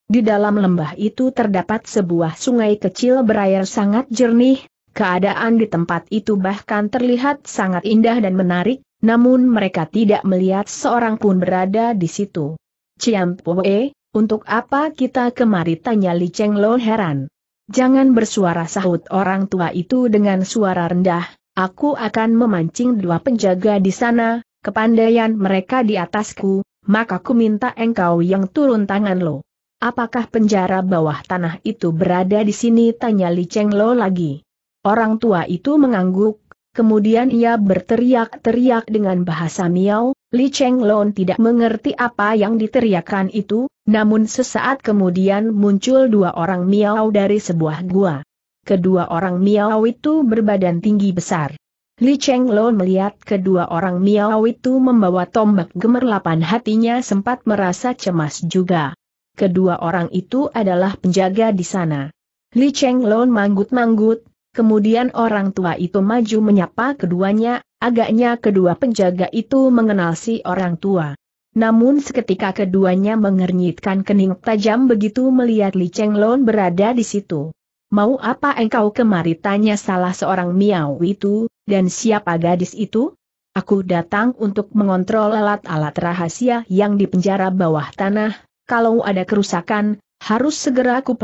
Di dalam lembah itu terdapat sebuah sungai kecil berair sangat jernih, keadaan di tempat itu bahkan terlihat sangat indah dan menarik, namun mereka tidak melihat seorang pun berada di situ. Ciampoe, untuk apa kita kemari tanya Li Cheng Lo heran. Jangan bersuara sahut orang tua itu dengan suara rendah, Aku akan memancing dua penjaga di sana, kepandaian mereka di atasku, maka ku minta engkau yang turun tangan lo. Apakah penjara bawah tanah itu berada di sini? Tanya Li Cheng Lo lagi. Orang tua itu mengangguk, kemudian ia berteriak-teriak dengan bahasa Miao, Li Cheng Lo tidak mengerti apa yang diteriakkan itu, namun sesaat kemudian muncul dua orang Miao dari sebuah gua. Kedua orang Miao itu berbadan tinggi besar. Li Cheng Lo melihat kedua orang Miao itu membawa tombak gemerlapan hatinya sempat merasa cemas juga. Kedua orang itu adalah penjaga di sana. Li Cheng Lo manggut-manggut, kemudian orang tua itu maju menyapa keduanya, agaknya kedua penjaga itu mengenal si orang tua. Namun seketika keduanya mengernyitkan kening tajam begitu melihat Li Cheng Lo berada di situ. Mau apa engkau kemari tanya salah seorang miau itu, dan siapa gadis itu? Aku datang untuk mengontrol alat-alat rahasia yang dipenjara bawah tanah, kalau ada kerusakan, harus segera aku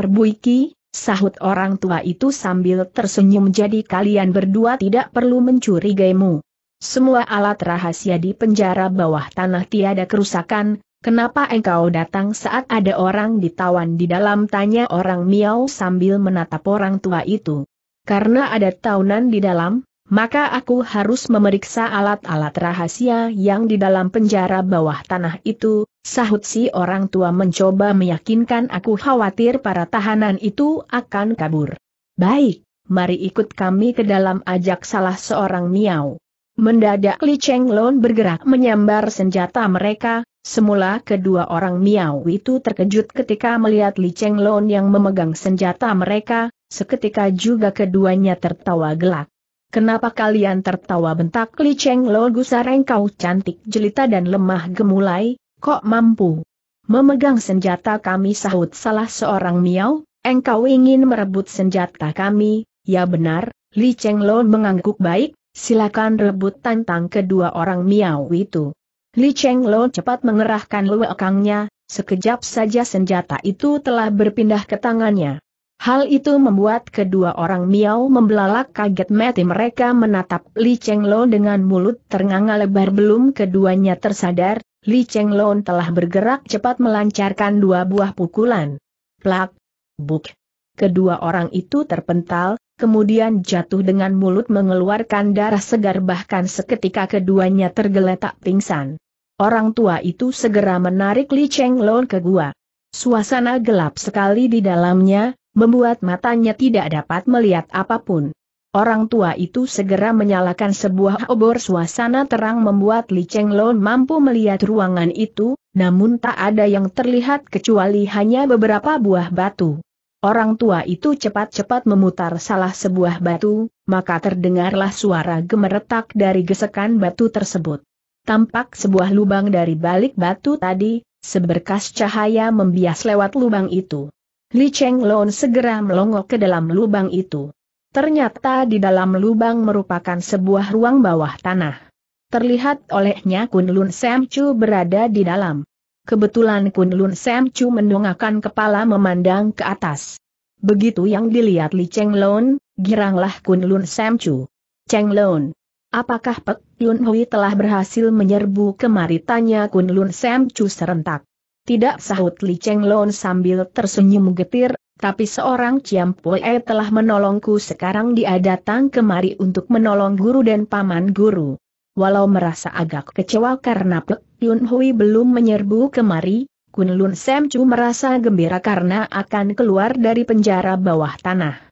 sahut orang tua itu sambil tersenyum jadi kalian berdua tidak perlu mencurigaimu. Semua alat rahasia di penjara bawah tanah tiada kerusakan, Kenapa engkau datang saat ada orang ditawan di dalam tanya orang miau sambil menatap orang tua itu? Karena ada tahunan di dalam, maka aku harus memeriksa alat-alat rahasia yang di dalam penjara bawah tanah itu, sahut si orang tua mencoba meyakinkan aku khawatir para tahanan itu akan kabur. Baik, mari ikut kami ke dalam ajak salah seorang miau. Mendadak Li Cheng Lon bergerak menyambar senjata mereka, Semula kedua orang Miao itu terkejut ketika melihat Li Cheng Lon yang memegang senjata mereka, seketika juga keduanya tertawa gelak. Kenapa kalian tertawa bentak Li Cheng Chenglon gusareng kau cantik jelita dan lemah gemulai, kok mampu? Memegang senjata kami sahut salah seorang Miao, engkau ingin merebut senjata kami, ya benar, Li Cheng Chenglon mengangguk baik, silakan rebut tantang kedua orang Miao itu. Li Cheng Lo cepat mengerahkan luekangnya, sekejap saja senjata itu telah berpindah ke tangannya. Hal itu membuat kedua orang Miao membelalak kaget mati mereka menatap Li Cheng Lo dengan mulut ternganga lebar belum keduanya tersadar, Li Cheng Lo telah bergerak cepat melancarkan dua buah pukulan. Plak, buk. Kedua orang itu terpental, kemudian jatuh dengan mulut mengeluarkan darah segar bahkan seketika keduanya tergeletak pingsan. Orang tua itu segera menarik Li Cheng Lon ke gua. Suasana gelap sekali di dalamnya, membuat matanya tidak dapat melihat apapun. Orang tua itu segera menyalakan sebuah obor suasana terang membuat Li Cheng Chenglon mampu melihat ruangan itu, namun tak ada yang terlihat kecuali hanya beberapa buah batu. Orang tua itu cepat-cepat memutar salah sebuah batu, maka terdengarlah suara gemeretak dari gesekan batu tersebut tampak sebuah lubang dari balik batu tadi, seberkas cahaya membias lewat lubang itu. Li Cheng Lon segera melongok ke dalam lubang itu. Ternyata di dalam lubang merupakan sebuah ruang bawah tanah. Terlihat olehnya Kunlun Lun Sam Chu berada di dalam. Kebetulan Kunlun Lun Sam Chu mendongakkan kepala memandang ke atas. Begitu yang dilihat Li Cheng Lon, giranglah Kunlun Lun Sam Chu. Cheng Lon, apakah Pek Yun Hui telah berhasil menyerbu kemari tanya Kun Lun Sam Chu serentak. Tidak sahut Li Cheng Lon sambil tersenyum getir, tapi seorang Ciam Pue telah menolongku sekarang dia datang kemari untuk menolong guru dan paman guru. Walau merasa agak kecewa karena Pek Yun Hui belum menyerbu kemari, Kun Lun Sam Chu merasa gembira karena akan keluar dari penjara bawah tanah.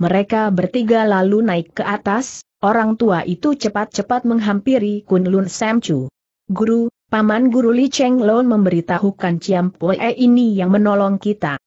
Mereka bertiga lalu naik ke atas, orang tua itu cepat-cepat menghampiri Kunlun Samchu. Guru, Paman Guru Li Cheng Lon memberitahukan Ciam Pue ini yang menolong kita.